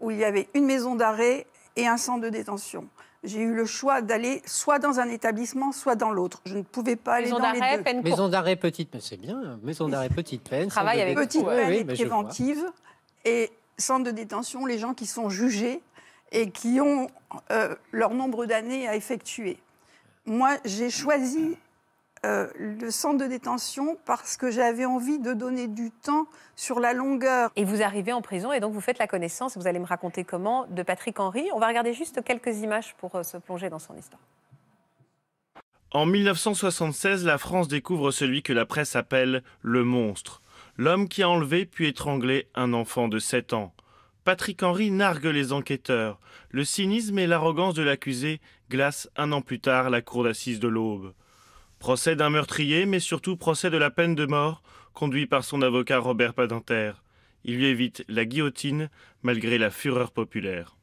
où il y avait une maison d'arrêt et un centre de détention. J'ai eu le choix d'aller soit dans un établissement, soit dans l'autre. Je ne pouvais pas aller dans les deux. maison d'arrêt petite, mais c'est bien. Maison d'arrêt petite peine. petite peine préventive. Et centre de détention, les gens qui sont jugés et qui ont euh, leur nombre d'années à effectuer moi, j'ai choisi euh, le centre de détention parce que j'avais envie de donner du temps sur la longueur. Et vous arrivez en prison et donc vous faites la connaissance, vous allez me raconter comment, de Patrick Henry. On va regarder juste quelques images pour euh, se plonger dans son histoire. En 1976, la France découvre celui que la presse appelle le monstre, l'homme qui a enlevé puis étranglé un enfant de 7 ans. Patrick Henry nargue les enquêteurs. Le cynisme et l'arrogance de l'accusé un an plus tard la cour d'assises de l'Aube. Procès d'un meurtrier, mais surtout procès de la peine de mort, conduit par son avocat Robert Padenter. Il lui évite la guillotine malgré la fureur populaire.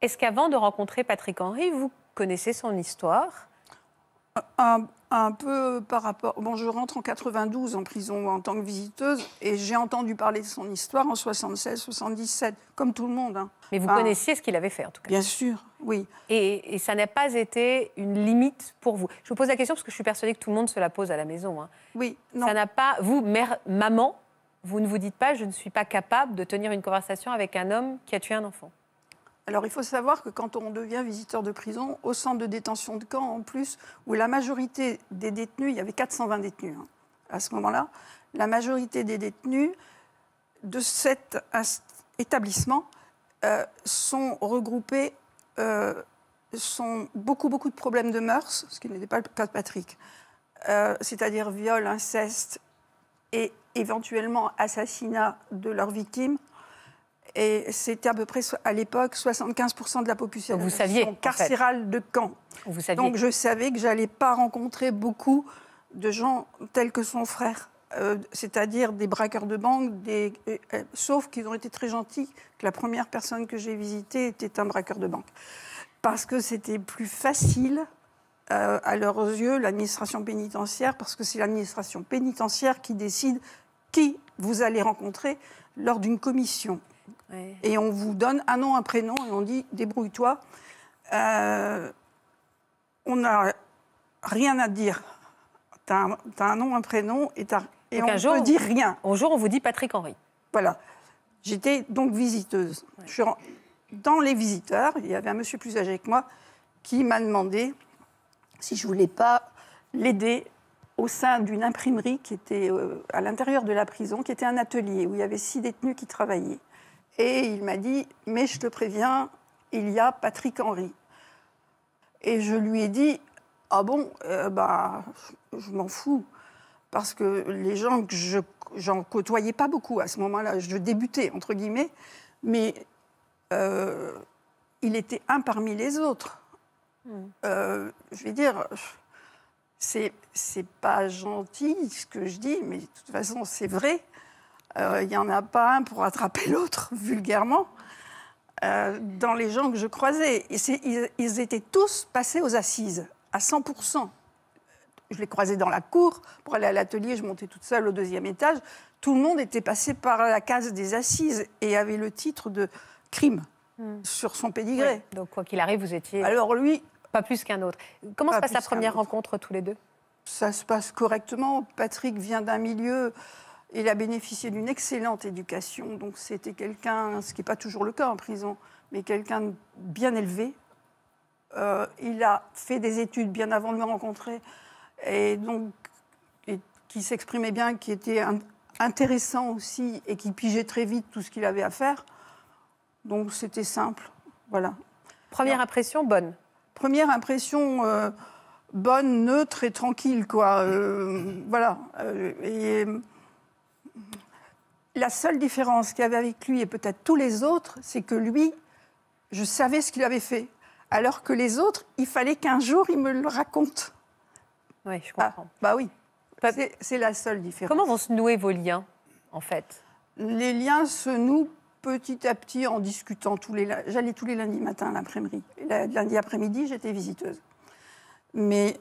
Est-ce qu'avant de rencontrer Patrick Henry, vous connaissez son histoire un, peu par rapport. Bon, je rentre en 92 en prison en tant que visiteuse et j'ai entendu parler de son histoire en 76, 77, comme tout le monde. Hein. Mais vous connaissiez ce qu'il avait fait en tout cas. Bien sûr, oui. Et, ça n'a pas été une limite pour vous. Je vous pose la question parce que je suis persuadée que tout le monde se la pose à la maison. Hein. Oui. Ça n'a pas. Vous, mère, maman, vous ne vous dites pas, je ne suis pas capable de tenir une conversation avec un homme qui a tué un enfant. Alors il faut savoir que quand on devient visiteur de prison, au centre de détention de camp en plus, où la majorité des détenus, il y avait 420 détenus hein, à ce moment-là, la majorité des détenus de cet établissement euh, sont regroupés, euh, sont beaucoup, beaucoup de problèmes de mœurs, ce qui n'était pas le cas de Patrick, euh, c'est-à-dire viol, incestes et éventuellement assassinat de leurs victimes et c'était à peu près à l'époque 75% de la population carcérale de Caen. Vous Donc je savais que j'allais pas rencontrer beaucoup de gens tels que son frère. Euh, c'est-à-dire des braqueurs de banque, des... Euh, euh, sauf qu'ils ont été très gentils, que la première personne que j'ai visitée était un braqueur de banque. Parce que c'était plus facile, à leurs yeux, l'administration pénitentiaire, parce que c'est l'administration pénitentiaire qui décide qui vous allez rencontrer lors d'une commission. Et on vous donne un nom, un prénom, et on dit débrouille-toi. Euh, on n'a rien à dire. T'as as, un nom, un prénom, et, et on ne peut rien. Un jour, on vous dit Patrick Henry. Voilà. J'étais donc visiteuse. dans les visiteurs, il y avait un monsieur plus âgé que moi qui m'a demandé si je ne voulais pas l'aider au sein d'une imprimerie qui était euh, à l'intérieur de la prison, qui était un atelier où il y avait six détenus qui travaillaient. Et il m'a dit, mais je te préviens, il y a Patrick Henry. Et je lui ai dit, ah bon, euh, bah, je m'en fous. Parce que les gens que je j'en côtoyais pas beaucoup à ce moment-là, je débutais entre guillemets, mais euh, il était un parmi les autres. Hmm. Euh, je vais dire, c'est c'est pas gentil ce que je dis, mais de toute façon c'est vrai il euh, n'y en a pas un pour attraper l'autre, vulgairement, euh, dans les gens que je croisais. Ils, étaient tous passés aux assises, à 100%. Je les croisais dans la cour, pour aller à l'atelier, je montais toute seule au deuxième étage. Tout le monde était passé par la case des assises et avait le titre de crime hmm. sur son pédigré. Donc, quoi qu'il arrive, vous étiez. Alors, lui. Pas plus qu'un autre. Comment se passe la première rencontre tous les deux Ça se passe correctement. Patrick vient d'un milieu il a bénéficié d'une excellente éducation, donc c'était quelqu'un, ce qui n'est pas toujours le cas en prison, mais quelqu'un bien élevé. Euh, il a fait des études bien avant de me rencontrer, et donc et qui s'exprimait bien, qui était intéressant aussi, et qui pigeait très vite tout ce qu'il avait à faire. Donc c'était simple, voilà. Première impression bonne. Première impression. Euh, bonne, neutre et tranquille, quoi. Euh, voilà. et la seule différence qu'il y avait avec lui et peut-être tous les autres, c'est que lui, je savais ce qu'il avait fait. Alors que les autres, il fallait qu'un jour, il me le raconte. Oui, je ah, comprends. bah oui. C'est la seule différence. Comment vont se nouer vos liens, en fait Les liens se nouent petit à petit en discutant. Tous les, j'allais tous les lundis matin à l'imprimerie. Lundi après-midi, j'étais visiteuse. Mais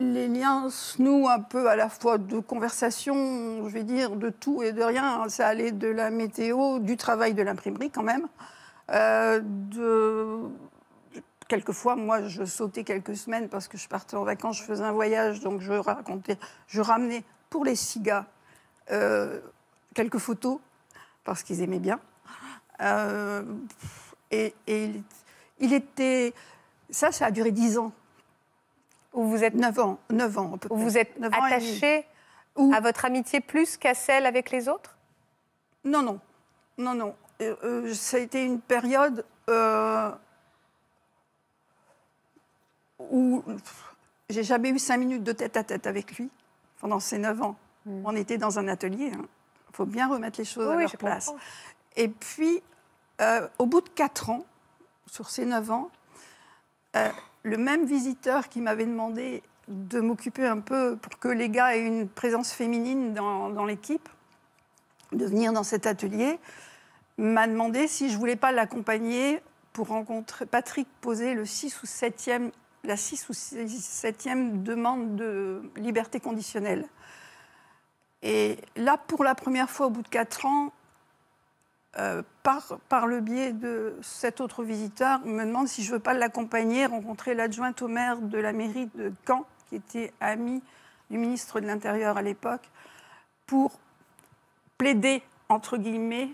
les liens se un peu à la fois de conversation, je vais dire, de tout et de rien. Ça allait de la météo, du travail de l'imprimerie quand même. Euh, de... Quelquefois, moi, je sautais quelques semaines parce que je partais en vacances, je faisais un voyage, donc je racontais, je ramenais pour les cigas euh, quelques photos parce qu'ils aimaient bien. Euh, et, et il était. Ça, ça a duré dix ans. Où vous êtes 9 ans, 9 ans. vous êtes attaché à votre amitié plus qu'à celle avec les autres Non, non, non, non. Euh, euh, ça a été une période euh, où j'ai jamais eu cinq minutes de tête à tête avec lui pendant ces neuf ans. Hmm. On était dans un atelier. Il hein. faut bien remettre les choses à leur place. Et puis, au bout de quatre ans, sur ces 9 ans, le même visiteur qui m'avait demandé de m'occuper un peu pour que les gars aient une présence féminine dans, l'équipe, de venir dans cet atelier, m'a demandé si je voulais pas l'accompagner pour rencontrer Patrick poser le 6 ou 7e, la 6 ou 7e demande de liberté conditionnelle. Et là, pour la première fois au bout de 4 ans, euh, par, par, le biais de cet autre visiteur, me demande si je ne veux pas l'accompagner, rencontrer l'adjointe au maire de la mairie de Caen, qui était amie du ministre de l'Intérieur à l'époque, pour plaider, entre guillemets,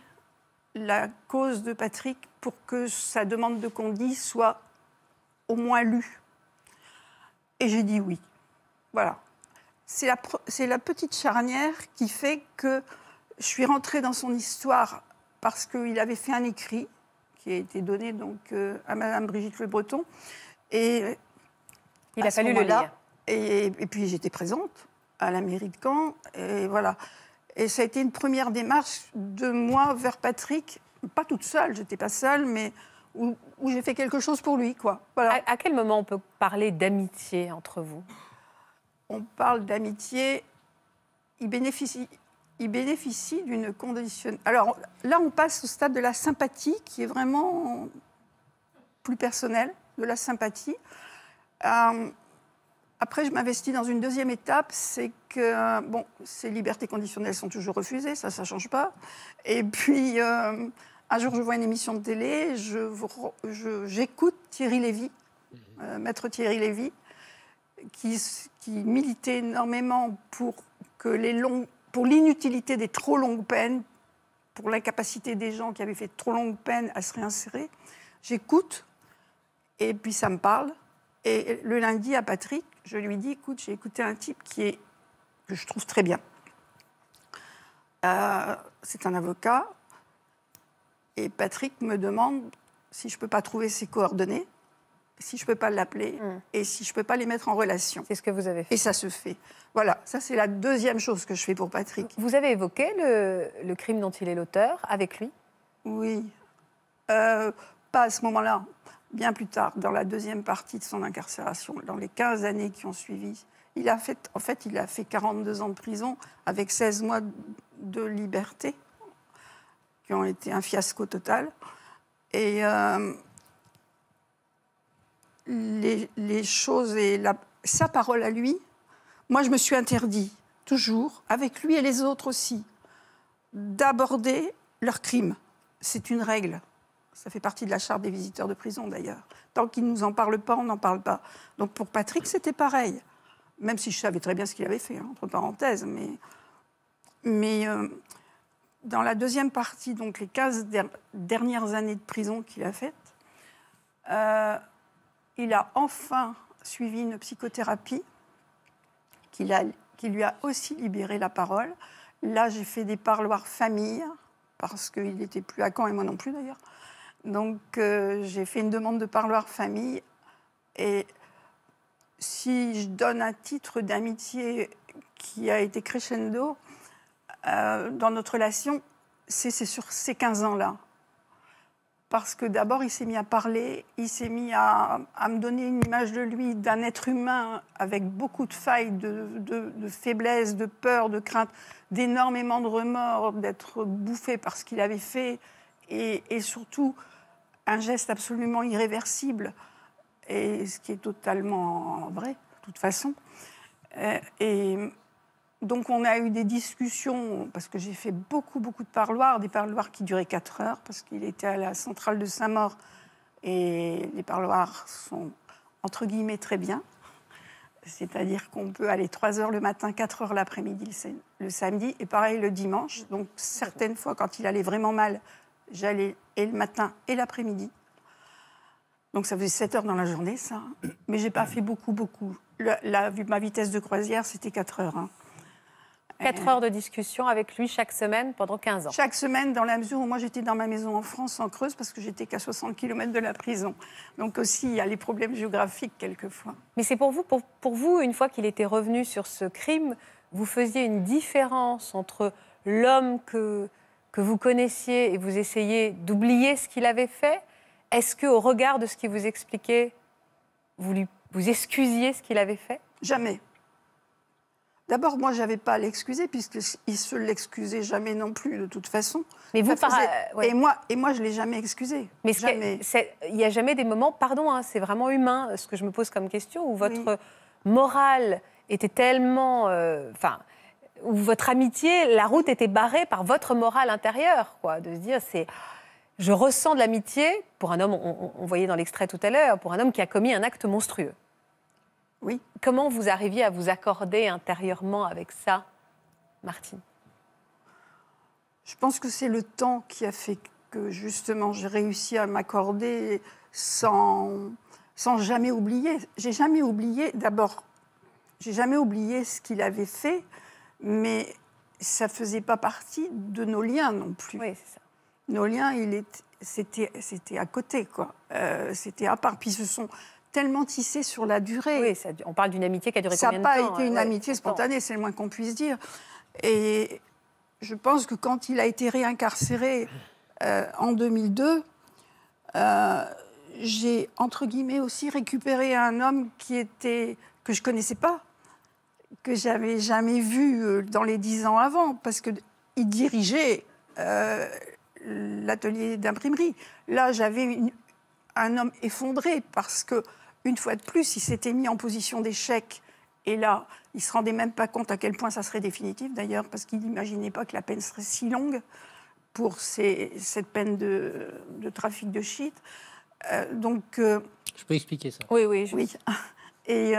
la cause de Patrick pour que sa demande de condi soit au moins lue. Et j'ai dit oui. Voilà. C'est la, la, petite charnière qui fait que je suis rentrée dans son histoire parce qu'il avait fait un écrit qui a été donné donc euh, à Madame Brigitte Le Breton. Et il a fallu le lire. Et, puis j'étais présente à la mairie de Caen. Et voilà. Et ça a été une première démarche de moi vers Patrick, pas toute seule, j'étais pas seule, mais où, j'ai fait quelque chose pour lui, quoi. à quel moment on peut parler d'amitié entre vous On parle d'amitié. Il bénéficie, il bénéficie d'une condition. Alors là, on passe au stade de la sympathie, qui est vraiment plus personnel, de la sympathie. Euh, après, je m'investis dans une deuxième étape, c'est que, bon, ces libertés conditionnelles sont toujours refusées, ça, ça ne change pas. Et puis, euh, un jour, je vois une émission de télé, j'écoute je, j'écoute Thierry Lévy, euh, maître Thierry Lévy, qui, qui militait énormément pour que les longs pour l'inutilité des trop longues peines, pour l'incapacité des gens qui avaient fait trop longues peines à se réinsérer. J'écoute, et puis ça me parle. Et le lundi, à Patrick, je lui dis, écoute, j'ai écouté un type qui est, que je trouve très bien. Euh, c'est un avocat. Et Patrick me demande si je ne peux pas trouver ses coordonnées si je ne peux pas l'appeler mm. et si je ne peux pas les mettre en relation. C'est ce que vous avez fait. Et ça se fait. Voilà, ça c'est la deuxième chose que je fais pour Patrick. Vous avez évoqué le, crime dont il est l'auteur avec lui Oui. Euh, pas à ce moment-là, bien plus tard, dans la deuxième partie de son incarcération, dans les 15 années qui ont suivi. Il a fait, en fait, il a fait 42 ans de prison avec 16 mois de liberté, qui ont été un fiasco total. Et euh, les, choses et sa parole à lui, moi je me suis interdit, toujours, avec lui et les autres aussi, d'aborder leurs crimes. C'est une règle. Ça fait partie de la charte des visiteurs de prison d'ailleurs. Tant qu'il ne nous en parle pas, on n'en parle pas. Donc pour Patrick, c'était pareil. Même si je savais très bien ce qu'il avait fait, hein, entre parenthèses. Mais, euh, dans la deuxième partie, donc les 15 dernières années de prison qu'il a faites, euh, il a enfin suivi une psychothérapie qui, lui a aussi libéré la parole. Là, j'ai fait des parloirs famille, parce qu'il n'était plus à Caen, et moi non plus d'ailleurs. Donc, euh, j'ai fait une demande de parloir famille. Et si je donne un titre d'amitié qui a été crescendo euh, dans notre relation, c'est sur ces 15 ans-là parce que d'abord, il s'est mis à parler, il s'est mis à, me donner une image de lui, d'un être humain avec beaucoup de failles, de, de faiblesses, de peurs, de craintes, d'énormément de remords, d'être bouffé par ce qu'il avait fait, et, surtout un geste absolument irréversible, et ce qui est totalement vrai, de toute façon. Euh, donc on a eu des discussions, parce que j'ai fait beaucoup, beaucoup de parloirs, des parloirs qui duraient 4 heures, parce qu'il était à la centrale de Saint-Maur, et les parloirs sont, entre guillemets, très bien. C'est-à-dire qu'on peut aller 3 heures le matin, 4 heures l'après-midi le samedi, et pareil le dimanche. Donc certaines fois, quand il allait vraiment mal, j'allais et le matin et l'après-midi. Donc ça faisait 7 heures dans la journée, ça. Mais j'ai pas fait beaucoup, beaucoup. La ma vitesse de croisière, c'était 4 heures. Hein. 4 euh. heures de discussion avec lui chaque semaine pendant 15 ans. Chaque semaine, dans la mesure où moi j'étais dans ma maison en France, en Creuse, parce que j'étais qu'à 60 km de la prison. Donc aussi, il y a les problèmes géographiques quelquefois. Mais c'est pour vous, pour, pour vous, une fois qu'il était revenu sur ce crime, vous faisiez une différence entre l'homme que, que vous connaissiez et vous essayez d'oublier ce qu'il avait fait Est-ce qu'au regard de ce qu'il vous expliquait, vous, lui, vous excusiez ce qu'il avait fait Jamais. D'abord, moi, je n'avais pas à l'excuser, puisqu'il ne se l'excusait jamais non plus, de toute façon. Mais et, moi, et moi, je ne l'ai jamais excusé. Mais il n'y a jamais des moments, pardon, hein, c'est vraiment humain, ce que je me pose comme question, où votre morale était tellement. Euh, enfin. où votre amitié, la route était barrée par votre morale intérieure, quoi. De se dire, c'est. Je ressens de l'amitié pour un homme, on voyait dans l'extrait tout à l'heure, pour un homme qui a commis un acte monstrueux. Comment vous arriviez à vous accorder intérieurement avec ça, Martine Je pense que c'est le temps qui a fait que justement j'ai réussi à m'accorder sans, sans jamais oublier. J'ai jamais oublié, d'abord, j'ai jamais oublié ce qu'il avait fait, mais ça faisait pas partie de nos liens non plus. Oui, c'est ça. Nos liens, il c'était, c'était à côté, quoi. Euh, c'était à part. Puis ce sont tellement tissé sur la durée. Oui, ça, on parle d'une amitié qui a duré ça combien de temps Ça n'a pas été hein, une amitié spontanée, c'est le moins qu'on puisse dire. Et je pense que quand il a été réincarcéré euh, en 2002, euh, j'ai entre guillemets aussi récupéré un homme qui était que je connaissais pas, que j'avais jamais vu euh, dans les dix ans avant, parce que il dirigeait l'atelier d'imprimerie. Là, j'avais un homme effondré parce que une fois de plus, il s'était mis en position d'échec. Et là, il ne se rendait même pas compte à quel point ça serait définitif, d'ailleurs, parce qu'il n'imaginait pas que la peine serait si longue pour cette peine de, trafic de shit. Euh, donc. Euh, je peux expliquer ça. Oui, oui. Je... Oui. Et, et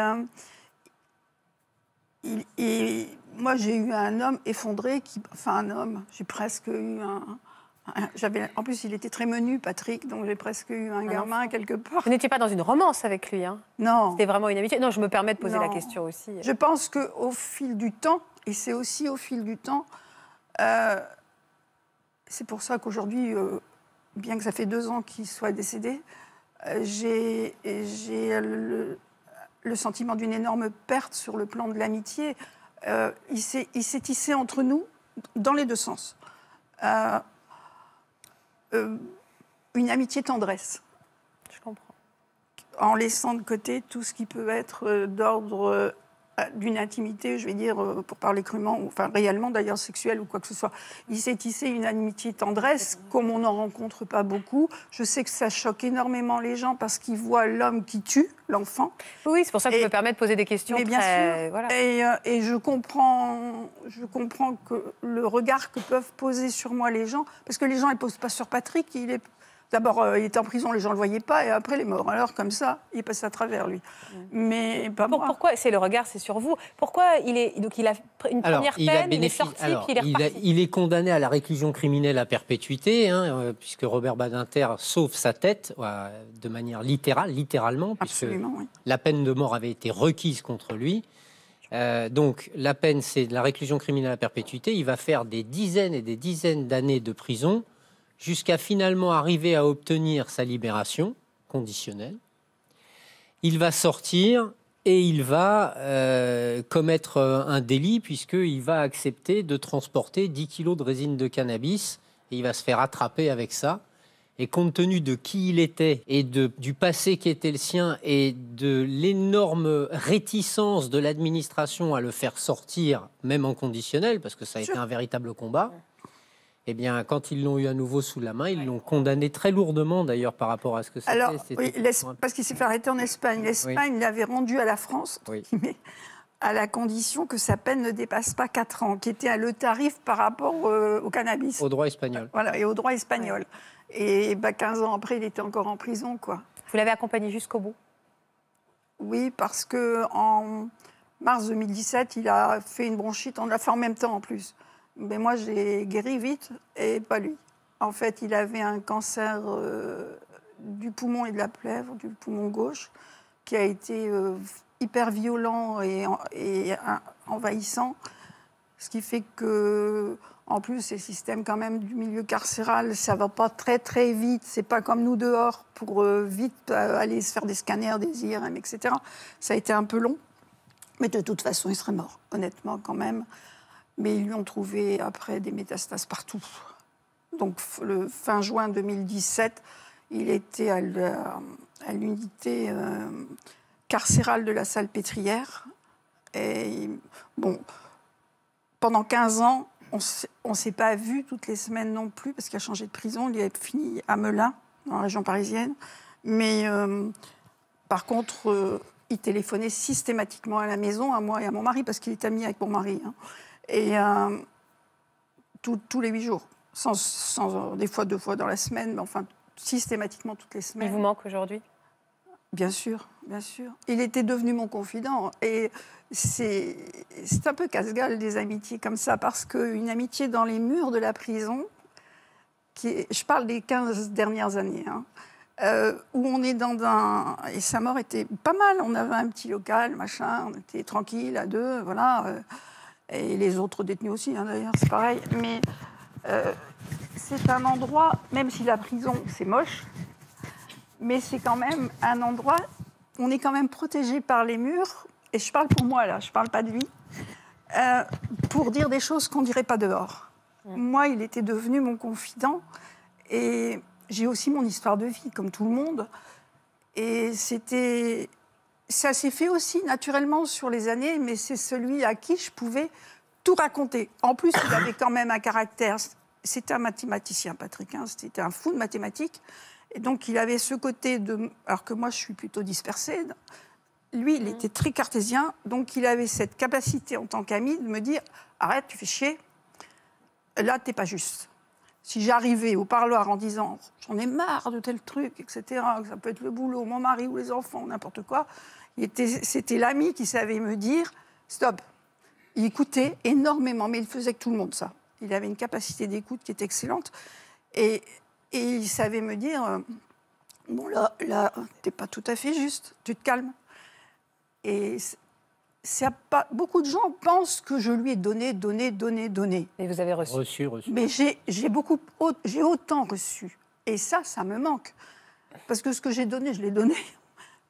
euh, moi, j'ai eu un homme effondré, qui, enfin un homme, j'ai presque eu un, j'avais, en plus, il était très menu, Patrick, donc j'ai presque eu un, ah gamin quelque part. Vous n'étiez pas dans une romance avec lui, hein Non. C'était vraiment une amitié. Non, je me permets de poser la question aussi. Je pense que au fil du temps, et c'est aussi au fil du temps, euh, c'est pour ça qu'aujourd'hui, euh, bien que ça fait deux ans qu'il soit décédé, euh, j'ai, le, le, sentiment d'une énorme perte sur le plan de l'amitié. il s'est tissé entre nous dans les deux sens. Euh, une amitié tendresse. Je comprends. En laissant de côté tout ce qui peut être euh, d'ordre euh, d'une intimité, je vais dire, euh, pour parler crûment, enfin réellement d'ailleurs sexuelle ou quoi que ce soit. Il s'est tissé une amitié tendresse, comme on n'en rencontre pas beaucoup. Je sais que ça choque énormément les gens parce qu'ils voient l'homme qui tue l'enfant. Oui, c'est pour ça que je me permets de poser des questions. Mais bien sûr. Euh, et, je comprends, je comprends que le regard que peuvent poser sur moi les gens, parce que les gens ne posent pas sur Patrick, il est D'abord, euh, il était en prison, les gens ne le voyaient pas, et après, les morts. Alors, comme ça, il passe à travers, lui. Mmh. Mais pas Pourquoi C'est le regard, c'est sur vous. Pourquoi il est donc il a une première peine, il est sorti, puis il est reparti. Il, est condamné à la réclusion criminelle à perpétuité, hein, euh, puisque Robert Badinter sauve sa tête euh, de manière littérale, littéralement, puisque la peine de mort avait été requise contre lui. donc la peine, c'est de la réclusion criminelle à perpétuité. Il va faire des dizaines et des dizaines d'années de prison jusqu'à finalement arriver à obtenir sa libération conditionnelle. Il va sortir et il va euh, commettre euh, un délit puisqu'il va accepter de transporter 10 kilos de résine de cannabis et il va se faire attraper avec ça. Et compte tenu de qui il était et de, du passé qui était le sien et de l'énorme réticence de l'administration à le faire sortir, même en conditionnel, parce que ça a été un véritable combat, eh bien, quand ils l'ont eu à nouveau sous la main, ils l'ont condamné très lourdement d'ailleurs par rapport à ce que c'était. Alors, oui, parce qu'il s'est fait arrêter en Espagne. L'Espagne l'avait rendu à la France, mais à la condition que sa peine ne dépasse pas 4 ans, qui était le tarif par rapport euh, au cannabis. Au droit espagnol. Voilà, et au droit espagnol. Et 15 bah, ans après, il était encore en prison, quoi. Vous l'avez accompagné jusqu'au bout Oui, parce que en mars 2017, il a fait une bronchite. On l'a fait en même temps, en plus. Mais ben, moi, j'ai guéri vite et pas lui. En fait, il avait un cancer euh, du poumon et de la plèvre, du poumon gauche, qui a été euh, hyper violent et, envahissant. Ce qui fait que, en plus, ces systèmes quand même du milieu carcéral, ça va pas très très vite. C'est pas comme nous dehors pour euh, vite aller se faire des scanners, des IRM, etc. Ça a été un peu long. Mais de toute façon, il serait mort, honnêtement, quand même mais ils lui ont trouvé après des métastases partout. Donc le fin juin 2017, il était à l'unité euh, carcérale de la salle pétrière. Et bon, pendant 15 ans, on ne s'est pas vu toutes les semaines non plus, parce qu'il a changé de prison. Il a fini à Melun, dans la région parisienne. Mais euh, par contre, euh, il téléphonait systématiquement à la maison, à moi et à mon mari, parce qu'il est ami avec mon mari. Hein. Et euh, tous les huit jours, sans, des fois deux fois dans la semaine, mais enfin systématiquement toutes les semaines. Il vous manque aujourd'hui Bien sûr, bien sûr. Il était devenu mon confident. Et c'est un peu casse-gueule des amitiés comme ça, parce qu'une amitié dans les murs de la prison, qui je parle des 15 dernières années, hein, euh, où on est dans un. Et sa mort était pas mal. On avait un petit local, machin, on était tranquille à deux, voilà. Euh, et les autres détenus aussi, hein, d'ailleurs, c'est pareil. Mais euh, c'est un endroit, même si la prison, c'est moche, mais c'est quand même un endroit, on est quand même protégé par les murs, et je parle pour moi là, je parle pas de lui, euh, pour dire des choses qu'on dirait pas dehors. Mm. Moi, il était devenu mon confident, et j'ai aussi mon histoire de vie, comme tout le monde, et c'était ça s'est fait aussi naturellement sur les années, mais c'est celui à qui je pouvais tout raconter. En plus, il avait quand même un caractère. C'était un mathématicien, Patrick. Hein, c'était un fou de mathématiques. Et donc, il avait ce côté de. Alors que moi, je suis plutôt dispersée. Lui, il mm. était très cartésien. Donc, il avait cette capacité en tant qu'ami de me dire Arrête, tu fais chier. Là, t'es pas juste. Si j'arrivais au parloir en disant j'en ai marre de tel truc, etc., ça peut être le boulot, mon mari ou les enfants, n'importe quoi, c'était l'ami qui savait me dire stop. Il écoutait énormément, mais il faisait que tout le monde ça. Il avait une capacité d'écoute qui était excellente. Et, il savait me dire euh, bon, là, là t'es pas tout à fait juste, tu te calmes. Et ça, beaucoup de gens pensent que je lui ai donné, donné, donné, donné. Et vous avez reçu Reçu, reçu. Mais j'ai beaucoup, j'ai autant reçu. Et ça, ça me manque. Parce que ce que j'ai donné, je l'ai donné.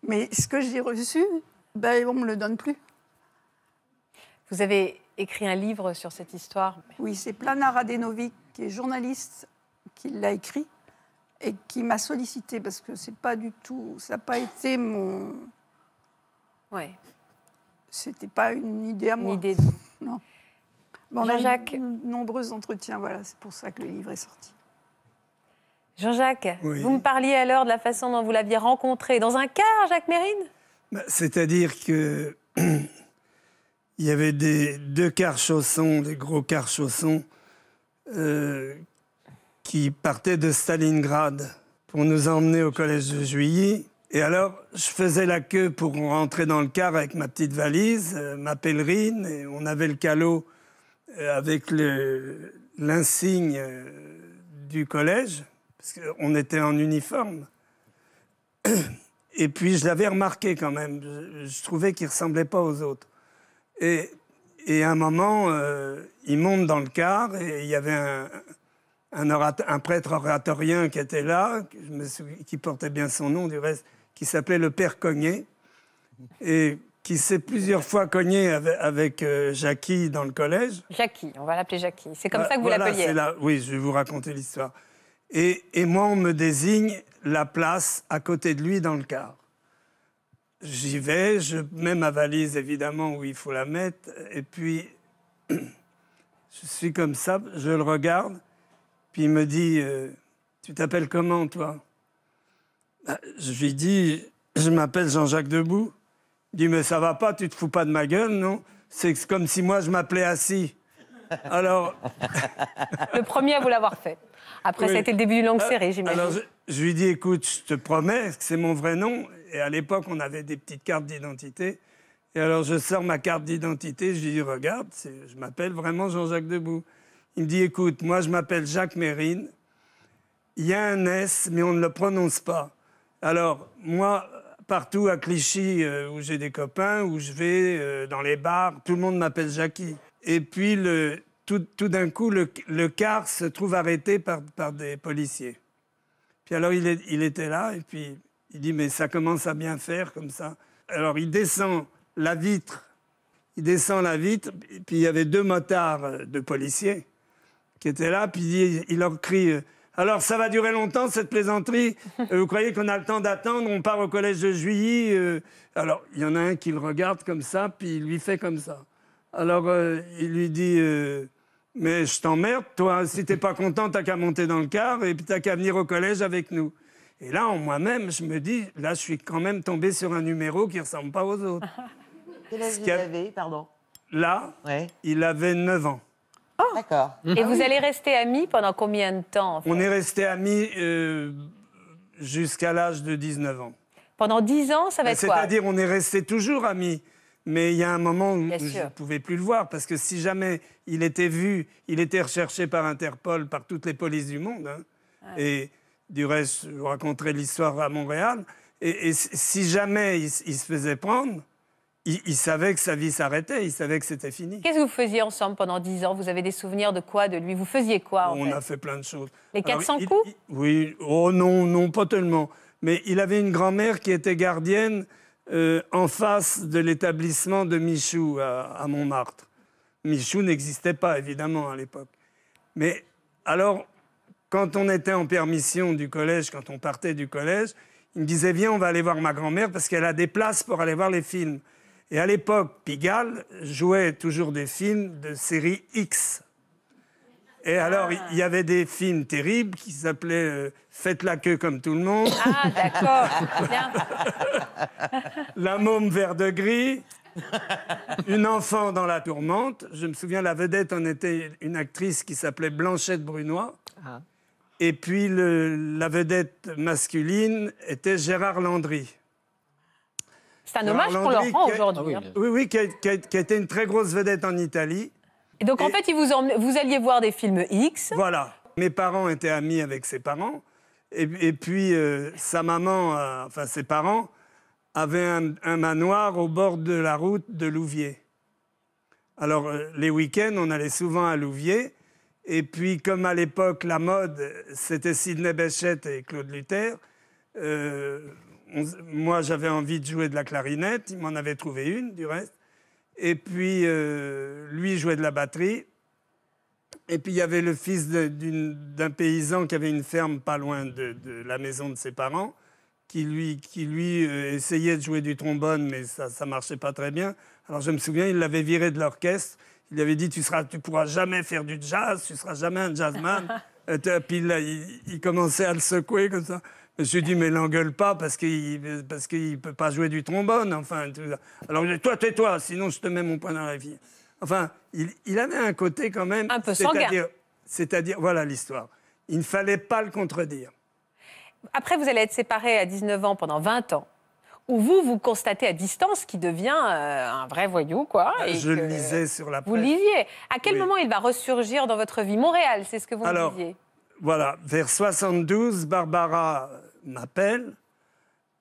Mais ce que j'ai reçu, ben, on ne me le donne plus. Vous avez écrit un livre sur cette histoire. Oui, c'est Plana Radenovic, qui est journaliste, qui l'a écrit et qui m'a sollicité parce que c'est pas du tout, ça n'a pas été mon. Ouais. C'était pas une idée à moi. Une idée. De... Non. Bon, eu jacques Nombreux entretiens, voilà, c'est pour ça que le livre est sorti. Jean-Jacques, vous me parliez alors de la façon dont vous l'aviez rencontré. Dans un car, Jacques Mérine bah, C'est-à-dire que. Il y avait des deux quarts chaussons, des gros quarts chaussons, euh, qui partaient de Stalingrad pour nous emmener au collège de Juilly. Et alors, je faisais la queue pour rentrer dans le car avec ma petite valise, euh, ma pèlerine, et on avait le calot euh, avec l'insigne du collège, parce qu'on était en uniforme. Et puis je l'avais remarqué quand même. Je, trouvais qu'il ressemblait pas aux autres. Et, et à un moment, euh, il monte dans le car et il y avait un, un, prêtre oratorien qui était là, qui portait bien son nom du reste, qui s'appelait le Père Cogné. Et qui s'est plusieurs fois cogné avec, euh, Jackie dans le collège. Jackie, on va l'appeler Jackie. C'est comme ah, ça que vous l'appeliez. oui, je vais vous raconter l'histoire et, moi, on me désigne la place à côté de lui dans le car. J'y vais, je mets ma valise évidemment où il faut la mettre, et puis je suis comme ça, je le regarde, puis il me dit euh, Tu t'appelles comment toi bah, Je lui dis Je m'appelle Jean-Jacques Debout. Il dit Mais ça va pas, tu te fous pas de ma gueule, non C'est comme si moi je m'appelais assis. Alors. le premier à vous l'avoir fait. Après, ça a été le début d'une longue ah, série, j'imagine. Alors, je, lui dis, écoute, je te promets, que c'est mon vrai nom. Et à l'époque, on avait des petites cartes d'identité. Et alors, je sors ma carte d'identité, je lui dis, regarde, je m'appelle vraiment Jean-Jacques Debout. Il me dit, écoute, moi, je m'appelle Jacques Mérine. Il y a un S, mais on ne le prononce pas. Alors, moi, partout à Clichy, euh, où j'ai des copains, où je vais, euh, dans les bars, tout le monde m'appelle Jackie. Et puis, le, tout, d'un coup, le, le car se trouve arrêté par, des policiers. Puis alors, il, est, il était là, et puis il dit, mais ça commence à bien faire comme ça. Alors, il descend la vitre, il descend la vitre, et puis il y avait deux motards euh, de policiers qui étaient là, puis il, leur crie, euh, alors ça va durer longtemps cette plaisanterie, euh, vous croyez qu'on a le temps d'attendre, on part au collège de juillet. Alors, il y en a un qui le regarde comme ça, puis il lui fait comme ça. Alors, il lui dit, mais je t'emmerde, toi. Si t'es pas content, t'as qu'à monter dans le car et puis t'as qu'à venir au collège avec nous. Et là, en moi-même, je me dis, là, je suis quand même tombé sur un numéro qui ressemble pas aux autres. Quel âge il avait, pardon Là, il avait 9 ans. Oh. D'accord. Et vous allez rester amis pendant combien de temps On est resté amis euh, jusqu'à l'âge de 19 ans. Pendant 10 ans, ça va être quoi C'est-à-dire, on est resté toujours amis mais il y a un moment où je ne pouvais plus le voir, parce que si jamais il était vu, il était recherché par Interpol, par toutes les polices du monde. Hein, et du reste, je vous raconterai l'histoire à Montréal. Et, si jamais il, se faisait prendre, il, savait que sa vie s'arrêtait, il savait que c'était fini. Qu'est-ce que vous faisiez ensemble pendant dix ans Vous avez des souvenirs de quoi de lui Vous faisiez quoi On a fait plein de choses. Les 400 coups Oui, oh non, non, pas tellement. Mais il avait une grand-mère qui était gardienne euh, en face de l'établissement de Michou à, à Montmartre. Michou n'existait pas, évidemment, à l'époque. Mais alors, quand on était en permission du collège, quand on partait du collège, il me disait Viens, on va aller voir ma grand-mère parce qu'elle a des places pour aller voir les films. Et à l'époque, Pigalle jouait toujours des films de série X. Et ah. alors, il y avait des films terribles qui s'appelaient euh, Faites la queue comme tout le monde. Ah, d'accord. la môme vert de gris. Une enfant dans la tourmente. Je me souviens, la vedette en était une actrice qui s'appelait Blanchette Brunois. Ah. Et puis, la vedette masculine était Gérard Landry. C'est un hommage pour leur rend aujourd'hui. Ah hein. Oui, oui, qui était qui une très grosse vedette en Italie donc, en fait, vous, alliez voir des films X. Voilà. Mes parents étaient amis avec ses parents. Et, puis, euh, sa maman, euh, enfin, ses parents, avaient un, manoir au bord de la route de Louviers. Alors, euh, les week-ends, on allait souvent à Louviers. Et puis, comme à l'époque, la mode, c'était Sidney Bechet et Claude Luther, moi, j'avais envie de jouer de la clarinette. Il m'en avait trouvé une, du reste. Et puis, euh, lui jouait de la batterie. Et puis, il y avait le fils d'un paysan qui avait une ferme pas loin de, la maison de ses parents, qui lui, euh, essayait de jouer du trombone, mais ça ne marchait pas très bien. Alors, je me souviens, il l'avait viré de l'orchestre. Il lui avait dit Tu ne pourras jamais faire du jazz, tu ne seras jamais un jazzman. Et euh, puis, il commençait à le secouer comme ça. Je me suis dit, mais l'engueule pas parce qu'il ne parce qu'il peut pas jouer du trombone. Enfin, Alors, toi, tais-toi, sinon je te mets mon poing dans la vie. Enfin, il, il avait un côté quand même. Un peu sanguin. C'est-à-dire, voilà l'histoire. Il ne fallait pas le contredire. Après, vous allez être séparés à 19 ans pendant 20 ans. Où vous, vous constatez à distance qu'il devient euh, un vrai voyou, quoi. Bah, et je le lisais sur la presse. Vous lisiez. À quel moment il va ressurgir dans votre vie Montréal, c'est ce que vous Alors, Voilà, vers 72, Barbara m'appelle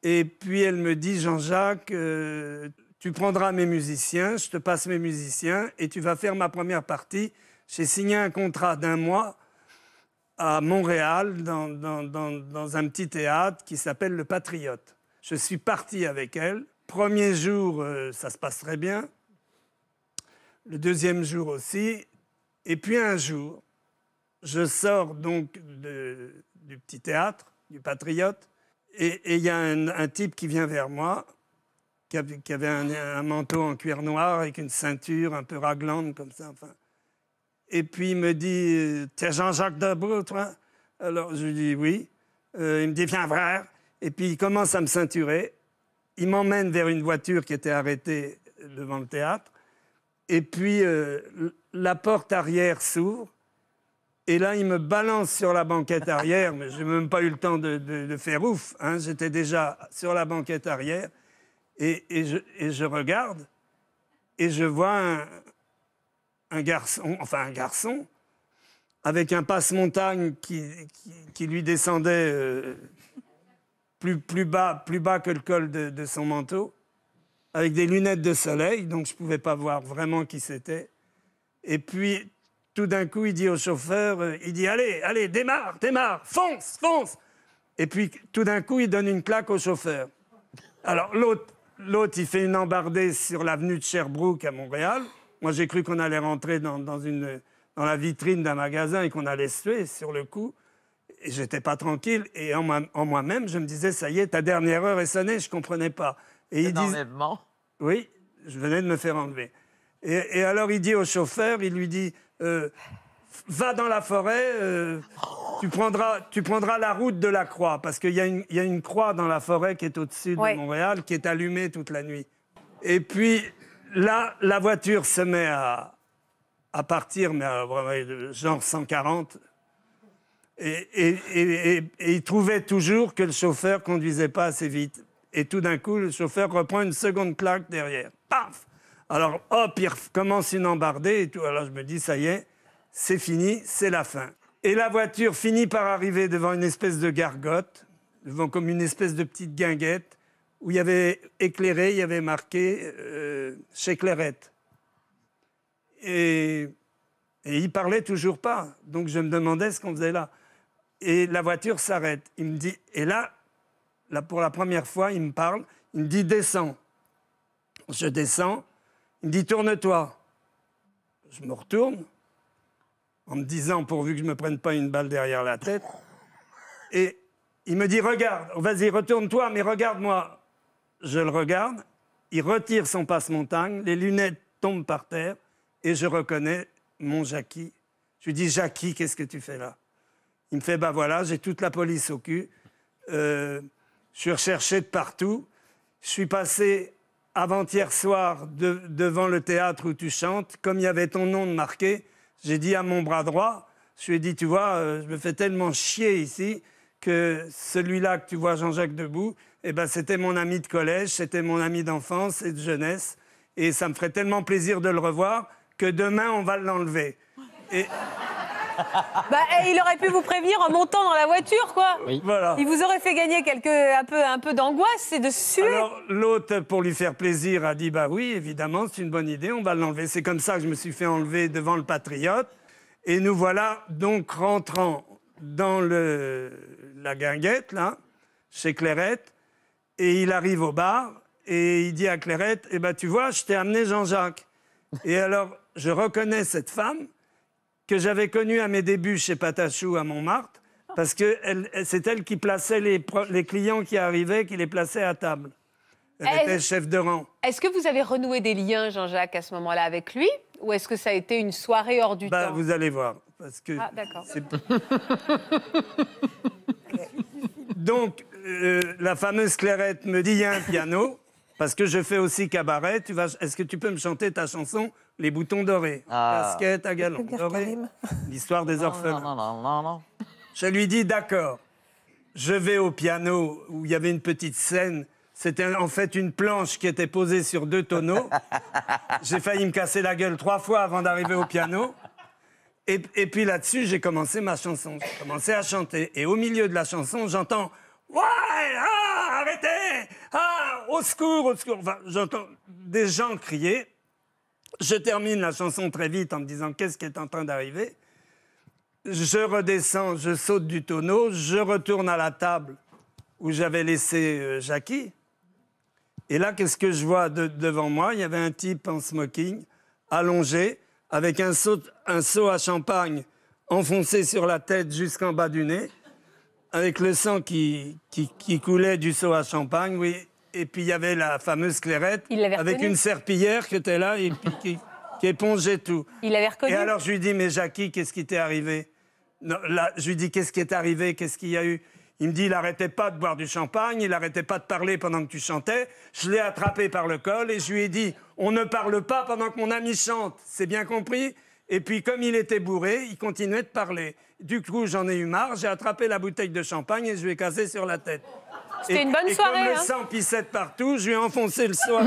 et puis elle me dit Jean-Jacques, euh, tu prendras mes musiciens, je te passe mes musiciens et tu vas faire ma première partie. J'ai signé un contrat d'un mois à Montréal dans, dans, dans, un petit théâtre qui s'appelle Le Patriote. Je suis parti avec elle. Premier jour, euh, ça se passe très bien. Le deuxième jour aussi. Et puis un jour, je sors donc de, du petit théâtre du Patriote. Et il y a un, type qui vient vers moi, qui, avait un, manteau en cuir noir avec une ceinture un peu raglante comme ça. Enfin. Et puis il me dit T'es Jean-Jacques de toi Alors je lui dis Oui. Euh, il me dit Viens, frère. Et puis il commence à me ceinturer. Il m'emmène vers une voiture qui était arrêtée devant le théâtre. Et puis euh, la porte arrière s'ouvre et là, il me balance sur la banquette arrière, mais je n'ai même pas eu le temps de, faire ouf. Hein. J'étais déjà sur la banquette arrière. Et, je, regarde, et je vois un, garçon, enfin un garçon, avec un passe-montagne qui, lui descendait euh, plus, bas, plus bas que le col de, de son manteau, avec des lunettes de soleil, donc je ne pouvais pas voir vraiment qui c'était. Et puis tout d'un coup, il dit au chauffeur, euh, il dit allez, allez, démarre, démarre, fonce, fonce. Et puis tout d'un coup, il donne une claque au chauffeur. Alors l'autre, l'autre, il fait une embardée sur l'avenue de Sherbrooke à Montréal. Moi, j'ai cru qu'on allait rentrer dans, une, dans la vitrine d'un magasin et qu'on allait se tuer sur le coup. Et j'étais pas tranquille. Et en, moi-même, je me disais, ça y est, ta dernière heure est sonnée, je comprenais pas. Et il dit... Oui, je venais de me faire enlever. et alors, il dit au chauffeur, il lui dit, euh, va dans la forêt, euh, tu, prendras, tu prendras la route de la croix, parce qu'il y, a une- croix dans la forêt qui est au-dessus de Montréal, qui est allumée toute la nuit. Et puis là, la voiture se met à, partir, mais à- euh, genre 140. Et, et- et- il trouvait toujours que le chauffeur conduisait pas assez vite. Et tout d'un coup, le chauffeur reprend une seconde claque derrière. Paf alors hop, il commence une embardée et tout. Alors je me dis, ça y est, c'est fini, c'est la fin. Et la voiture finit par arriver devant une espèce de gargote, devant comme une espèce de petite guinguette, où il y avait éclairé, il y avait marqué euh, chez Clairette. Et, et il parlait toujours pas. Donc je me demandais ce qu'on faisait là. Et la voiture s'arrête. Il me dit, et là, là, pour la première fois, il me parle, il me dit, descends. Je descends. Il me dit Tourne-toi. Je me retourne en me disant pourvu que je ne me prenne pas une balle derrière la tête. Et il me dit Regarde, vas-y, retourne-toi, mais regarde-moi. Je le regarde, il retire son passe-montagne, les lunettes tombent par terre et je reconnais mon Jackie. Je lui dis Jackie, qu'est-ce que tu fais là Il me fait Bah voilà, j'ai toute la police au cul. Euh, je suis recherché de partout. Je suis passé avant-hier soir, devant le théâtre où tu chantes, comme il y avait ton nom de marqué, j'ai dit à mon bras droit, je lui ai dit, tu vois, euh, je me fais tellement chier ici que celui-là que tu vois, Jean-Jacques Debout, eh ben, c'était mon ami de collège, c'était mon ami d'enfance et de jeunesse. Et ça me ferait tellement plaisir de le revoir que demain, on va l'enlever. Et, bah, eh, il aurait pu vous prévenir en montant dans la voiture, quoi. Il vous aurait fait gagner quelques, un peu, d'angoisse et de suer. Alors, l'hôte, pour lui faire plaisir, a dit Bah oui, évidemment, c'est une bonne idée, on va l'enlever. C'est comme ça que je me suis fait enlever devant le Patriote. Et nous voilà donc rentrant dans la guinguette, là, chez Clairette. Et il arrive au bar et il dit à Clairette Eh ben, tu vois, je t'ai amené Jean-Jacques. Et alors, je reconnais cette femme que j'avais connue à mes débuts chez Patachou à Montmartre, parce que c'est elle qui plaçait les, les, clients qui arrivaient, qui les plaçait à table. Elle était chef de rang. Est-ce que vous avez renoué des liens, Jean-Jacques, à ce moment-là avec lui Ou est-ce que ça a été une soirée hors du bah, temps Vous allez voir. Parce que ah, d'accord. Donc, euh, la fameuse Clairette me dit il y a un piano, parce que je fais aussi cabaret. Tu vas... Est-ce que tu peux me chanter ta chanson les boutons dorés. Ah. à galon L'histoire des orphelins. Je lui dis d'accord. Je vais au piano où il y avait une petite scène. C'était en fait une planche qui était posée sur deux tonneaux. j'ai failli me casser la gueule trois fois avant d'arriver au piano. Et, puis là-dessus, j'ai commencé ma chanson. J'ai commencé à chanter. Et au milieu de la chanson, j'entends Ouais, ah, arrêtez ah, au secours, au secours. j'entends des gens crier je termine la chanson très vite en me disant qu'est-ce qui est en train d'arriver. Je redescends, je saute du tonneau, je retourne à la table où j'avais laissé euh, Jackie. Et là, qu'est-ce que je vois devant moi Il y avait un type en smoking, allongé, avec un seau, un à champagne enfoncé sur la tête jusqu'en bas du nez, avec le sang qui, qui, qui coulait du seau à champagne, oui, et puis il y avait la fameuse clairette avec une serpillière qui était là et qui, épongeait tout. Il Et alors je lui dis mais Jackie, qu'est-ce qui t'est arrivé là, je lui dis qu'est-ce qui est arrivé, qu'est-ce qu'il y a eu il me dit, il n'arrêtait pas de boire du champagne, il n'arrêtait pas de parler pendant que tu chantais. Je l'ai attrapé par le col et je lui ai dit, on ne parle pas pendant que mon ami chante. C'est bien compris Et puis, comme il était bourré, il continuait de parler. Du coup, j'en ai eu marre, j'ai attrapé la bouteille de champagne et je lui ai cassé sur la tête. C'était une bonne et soirée. Comme hein. le sang pissait partout, je lui ai enfoncé le soir.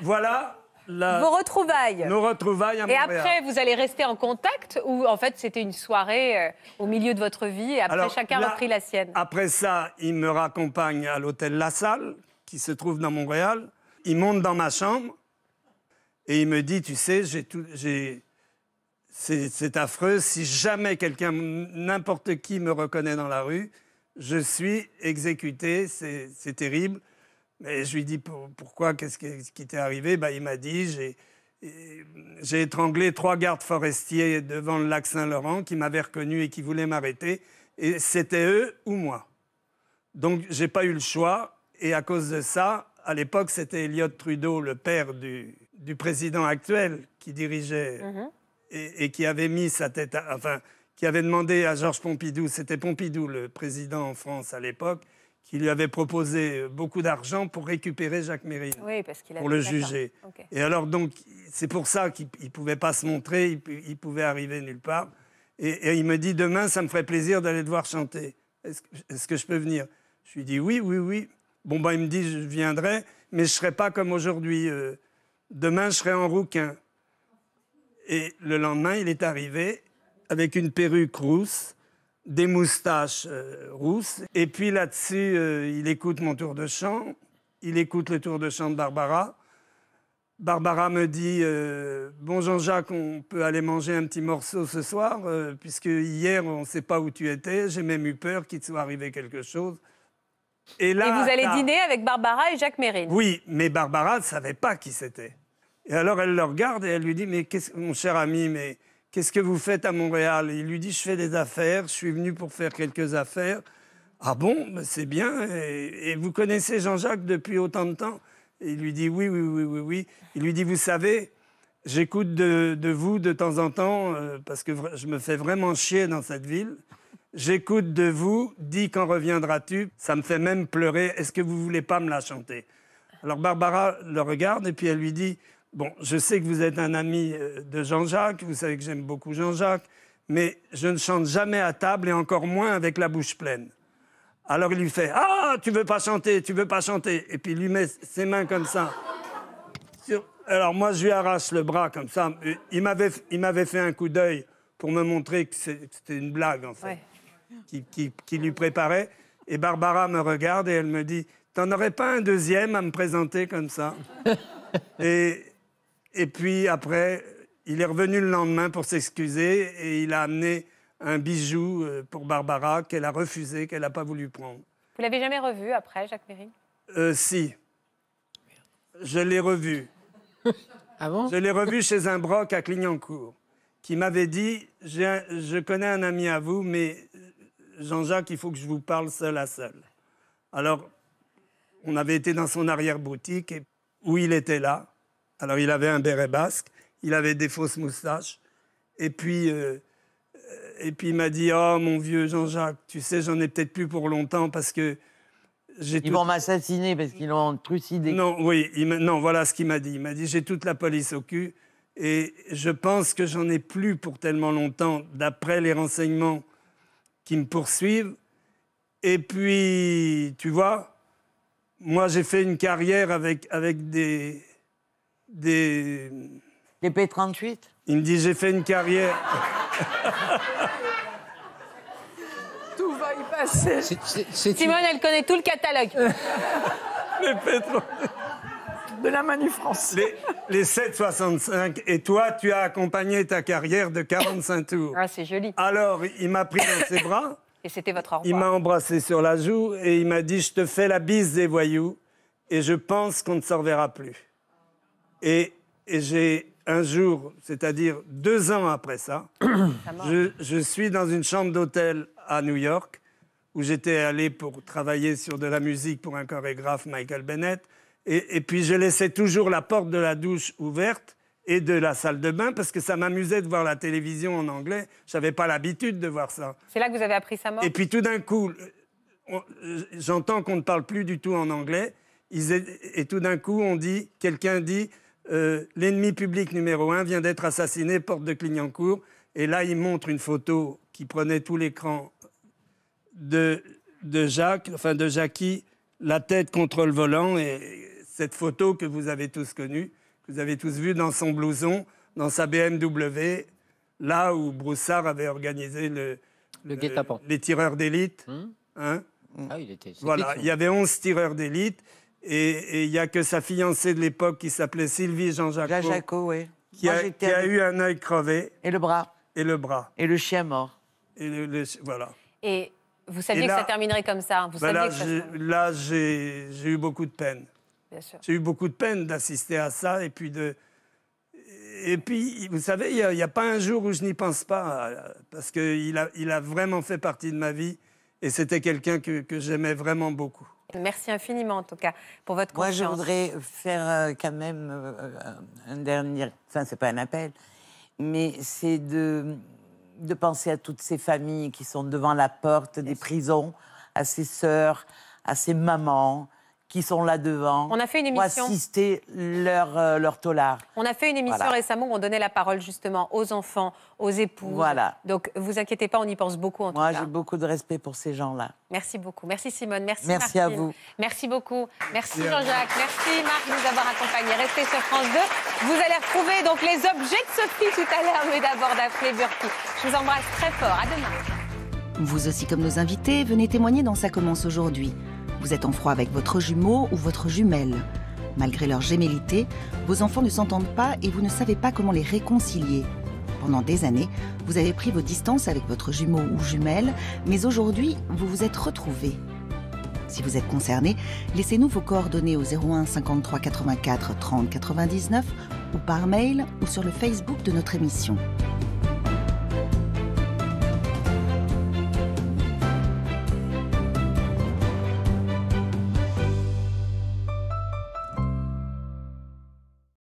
voilà. La... Vos retrouvailles. Nos retrouvailles à Et après, vous allez rester en contact ou en fait, c'était une soirée euh, au milieu de votre vie et après, chacun a pris la sienne Après ça, il me raccompagne à l'hôtel La Salle, qui se trouve dans Montréal. Il monte dans ma chambre et il me dit Tu sais, j'ai tout. c'est affreux. Si jamais quelqu'un, n'importe qui me reconnaît dans la rue, je suis exécuté, c'est terrible. Mais je lui dis pourquoi, qu'est-ce qui t'est arrivé bah, Il m'a dit, j'ai étranglé trois gardes forestiers devant le lac Saint-Laurent qui m'avaient reconnu et qui voulaient m'arrêter. Et c'était eux ou moi. Donc je n'ai pas eu le choix. Et à cause de ça, à l'époque, c'était Elliot Trudeau, le père du, président actuel, qui dirigeait mm-hmm. et, qui avait mis sa tête, à, qui avait demandé à Georges Pompidou, c'était Pompidou le président en France à l'époque, qui lui avait proposé euh, beaucoup d'argent pour récupérer Jacques Mérine, pour le juger. Et alors donc, c'est pour ça qu'il ne pouvait pas se montrer, il, pouvait arriver nulle part. Et, il me dit, demain, ça me ferait plaisir d'aller te voir chanter. Est-ce que je peux venir Je lui dis, oui, oui, oui. Bon, ben, il me dit, je viendrai, mais je ne serai pas comme aujourd'hui. Euh, demain, je serai en rouquin. Et le lendemain, il est arrivé avec une perruque rousse, des moustaches euh, rousses. Et puis là-dessus, euh, il écoute mon tour de chant, il écoute le tour de chant de Barbara. Barbara me dit Bonjour, euh, Bon, Jean-Jacques, on peut aller manger un petit morceau ce soir, puisque hier, on ne sait pas où tu étais, j'ai même eu peur qu'il te soit arrivé quelque chose. Et là. vous allez dîner avec Barbara et Jacques Mérine. Oui, mais Barbara ne savait pas qui c'était. Et alors, elle le regarde et elle lui dit Mais qu'est-ce mon cher ami, mais Qu'est-ce que vous faites à Montréal Il lui dit Je fais des affaires, je suis venu pour faire quelques affaires. Ah bon ben, C'est bien. Et, vous connaissez Jean-Jacques depuis autant de temps Il lui dit Oui, oui, oui, oui, oui. Il lui dit Vous savez, j'écoute de, vous de temps en temps, euh, parce que je me fais vraiment chier dans cette ville. J'écoute de vous, dis quand reviendras-tu, ça me fait même pleurer, est-ce que vous voulez pas me la chanter Alors Barbara le regarde et puis elle lui dit, Bon, je sais que vous êtes un ami euh, de Jean-Jacques, vous savez que j'aime beaucoup Jean-Jacques, mais je ne chante jamais à table et encore moins avec la bouche pleine. Alors il lui fait Ah, tu veux pas chanter, tu veux pas chanter. Et puis il lui met ses mains comme ça. Alors moi, je lui arrache le bras comme ça. Euh, il m'avait, il m'avait fait un coup d'œil pour me montrer que c'était une blague, en fait, qui, qui, lui préparait. Et Barbara me regarde et elle me dit T'en aurais pas un deuxième à me présenter comme ça et, et puis après, il est revenu le lendemain pour s'excuser et il a amené un bijou euh, pour Barbara qu'elle a refusé, qu'elle n'a pas voulu prendre. Vous l'avez jamais revu après, Jacques Péry euh, Si. Je l'ai revu. ah bon Je l'ai revu chez un broc à Clignancourt qui m'avait dit Je connais un ami à vous, mais Jean-Jacques, il faut que je vous parle seul à seul. Alors, on avait été dans son arrière-boutique où il était là. Alors il avait un béret basque, il avait des fausses moustaches. Et puis, euh, euh, et puis il m'a dit Oh mon vieux Jean-Jacques, tu sais, j'en ai peut-être plus pour longtemps parce que. J'ai Ils vont m'assassiner parce qu'ils l'ont trucidé. Non, oui, non, voilà ce qu'il m'a dit. Il m'a dit J'ai toute la police au cul et je pense que j'en ai plus pour tellement longtemps, d'après les renseignements qui me poursuivent. Et puis, tu vois, moi j'ai fait une carrière avec, avec des, des... Des P-38 Il me dit, j'ai fait une carrière... tout va y passer. Simone, elle connaît tout le catalogue. les P-38. De la manufrance. Les, les 7,65. Et toi, tu as accompagné ta carrière de 45 tours. Ah, c'est joli. Alors, il m'a pris dans ses bras. Et c'était votre Il m'a embrassé sur la joue et il m'a dit Je te fais la bise des voyous et je pense qu'on ne s'en reverra plus. Et, j'ai un jour, c'est-à-dire deux ans après ça, je, suis dans une chambre d'hôtel à New York où j'étais allé pour travailler sur de la musique pour un chorégraphe, Michael Bennett. Et, puis je laissais toujours la porte de la douche ouverte et de la salle de bain parce que ça m'amusait de voir la télévision en anglais. Je n'avais pas l'habitude de voir ça. C'est là que vous avez appris sa mort Et puis tout d'un coup, j'entends qu'on ne parle plus du tout en anglais. et tout d'un coup, on dit, quelqu'un dit, euh, l'ennemi public numéro un vient d'être assassiné, porte de Clignancourt. Et là, il montre une photo qui prenait tout l'écran de, de Jacques, enfin de Jackie, la tête contre le volant. Et cette photo que vous avez tous connue, que vous avez tous vue dans son blouson, dans sa BMW, là où Broussard avait organisé le, euh, les tireurs d'élite. Hum. Hein ah voilà, il y avait 11 tireurs d'élite. Et il n'y a que sa fiancée de l'époque qui s'appelait Sylvie Jean-Jacques. Jean-Jacques, oui. Qui, a, qui a, eu un œil crevé. Et le bras. Et le bras. Et le chien mort. Et le, voilà. Et vous saviez que ça terminerait comme ça. Hein. Vous bah là, j'ai eu beaucoup de peine. J'ai eu beaucoup de peine d'assister à ça et puis de. Et puis, vous savez, il n'y a, pas un jour où je n'y pense pas, euh, parce qu'il a, il a vraiment fait partie de ma vie, et c'était quelqu'un que, que j'aimais vraiment beaucoup. Merci infiniment en tout cas pour votre confiance. Moi, je voudrais faire euh, quand même euh, un dernier. Enfin, c'est pas un appel, mais c'est de de penser à toutes ces familles qui sont devant la porte des prisons, à ces sœurs, à ces mamans, qui sont là devant. On a fait une émission. Pour assister leur, euh, leur tolard. On a fait une émission récemment où on donnait la parole justement aux enfants, aux époux. Voilà. Donc vous inquiétez pas, on y pense beaucoup en Moi, tout cas. Moi, j'ai beaucoup de respect pour ces gens-là. Merci beaucoup. Merci Simone. Merci, merci à vous. Merci beaucoup. Merci Jean-Jacques. Merci Marc de nous avoir accompagnés. Restez sur France 2. Vous allez retrouver donc les objets de Sophie tout à l'heure, mais d'abord d'après Burki. Je vous embrasse très fort. À demain. Vous aussi comme nos invités, venez témoigner dans Ça commence aujourd'hui. Vous êtes en froid avec votre jumeau ou votre jumelle. Malgré leur gémellité, vos enfants ne s'entendent pas et vous ne savez pas comment les réconcilier. Pendant des années, vous avez pris vos distances avec votre jumeau ou jumelle, mais aujourd'hui, vous vous êtes retrouvés. Si vous êtes concerné, laissez-nous vos coordonnées au 01 53 84 30 99 ou par mail ou sur le Facebook de notre émission.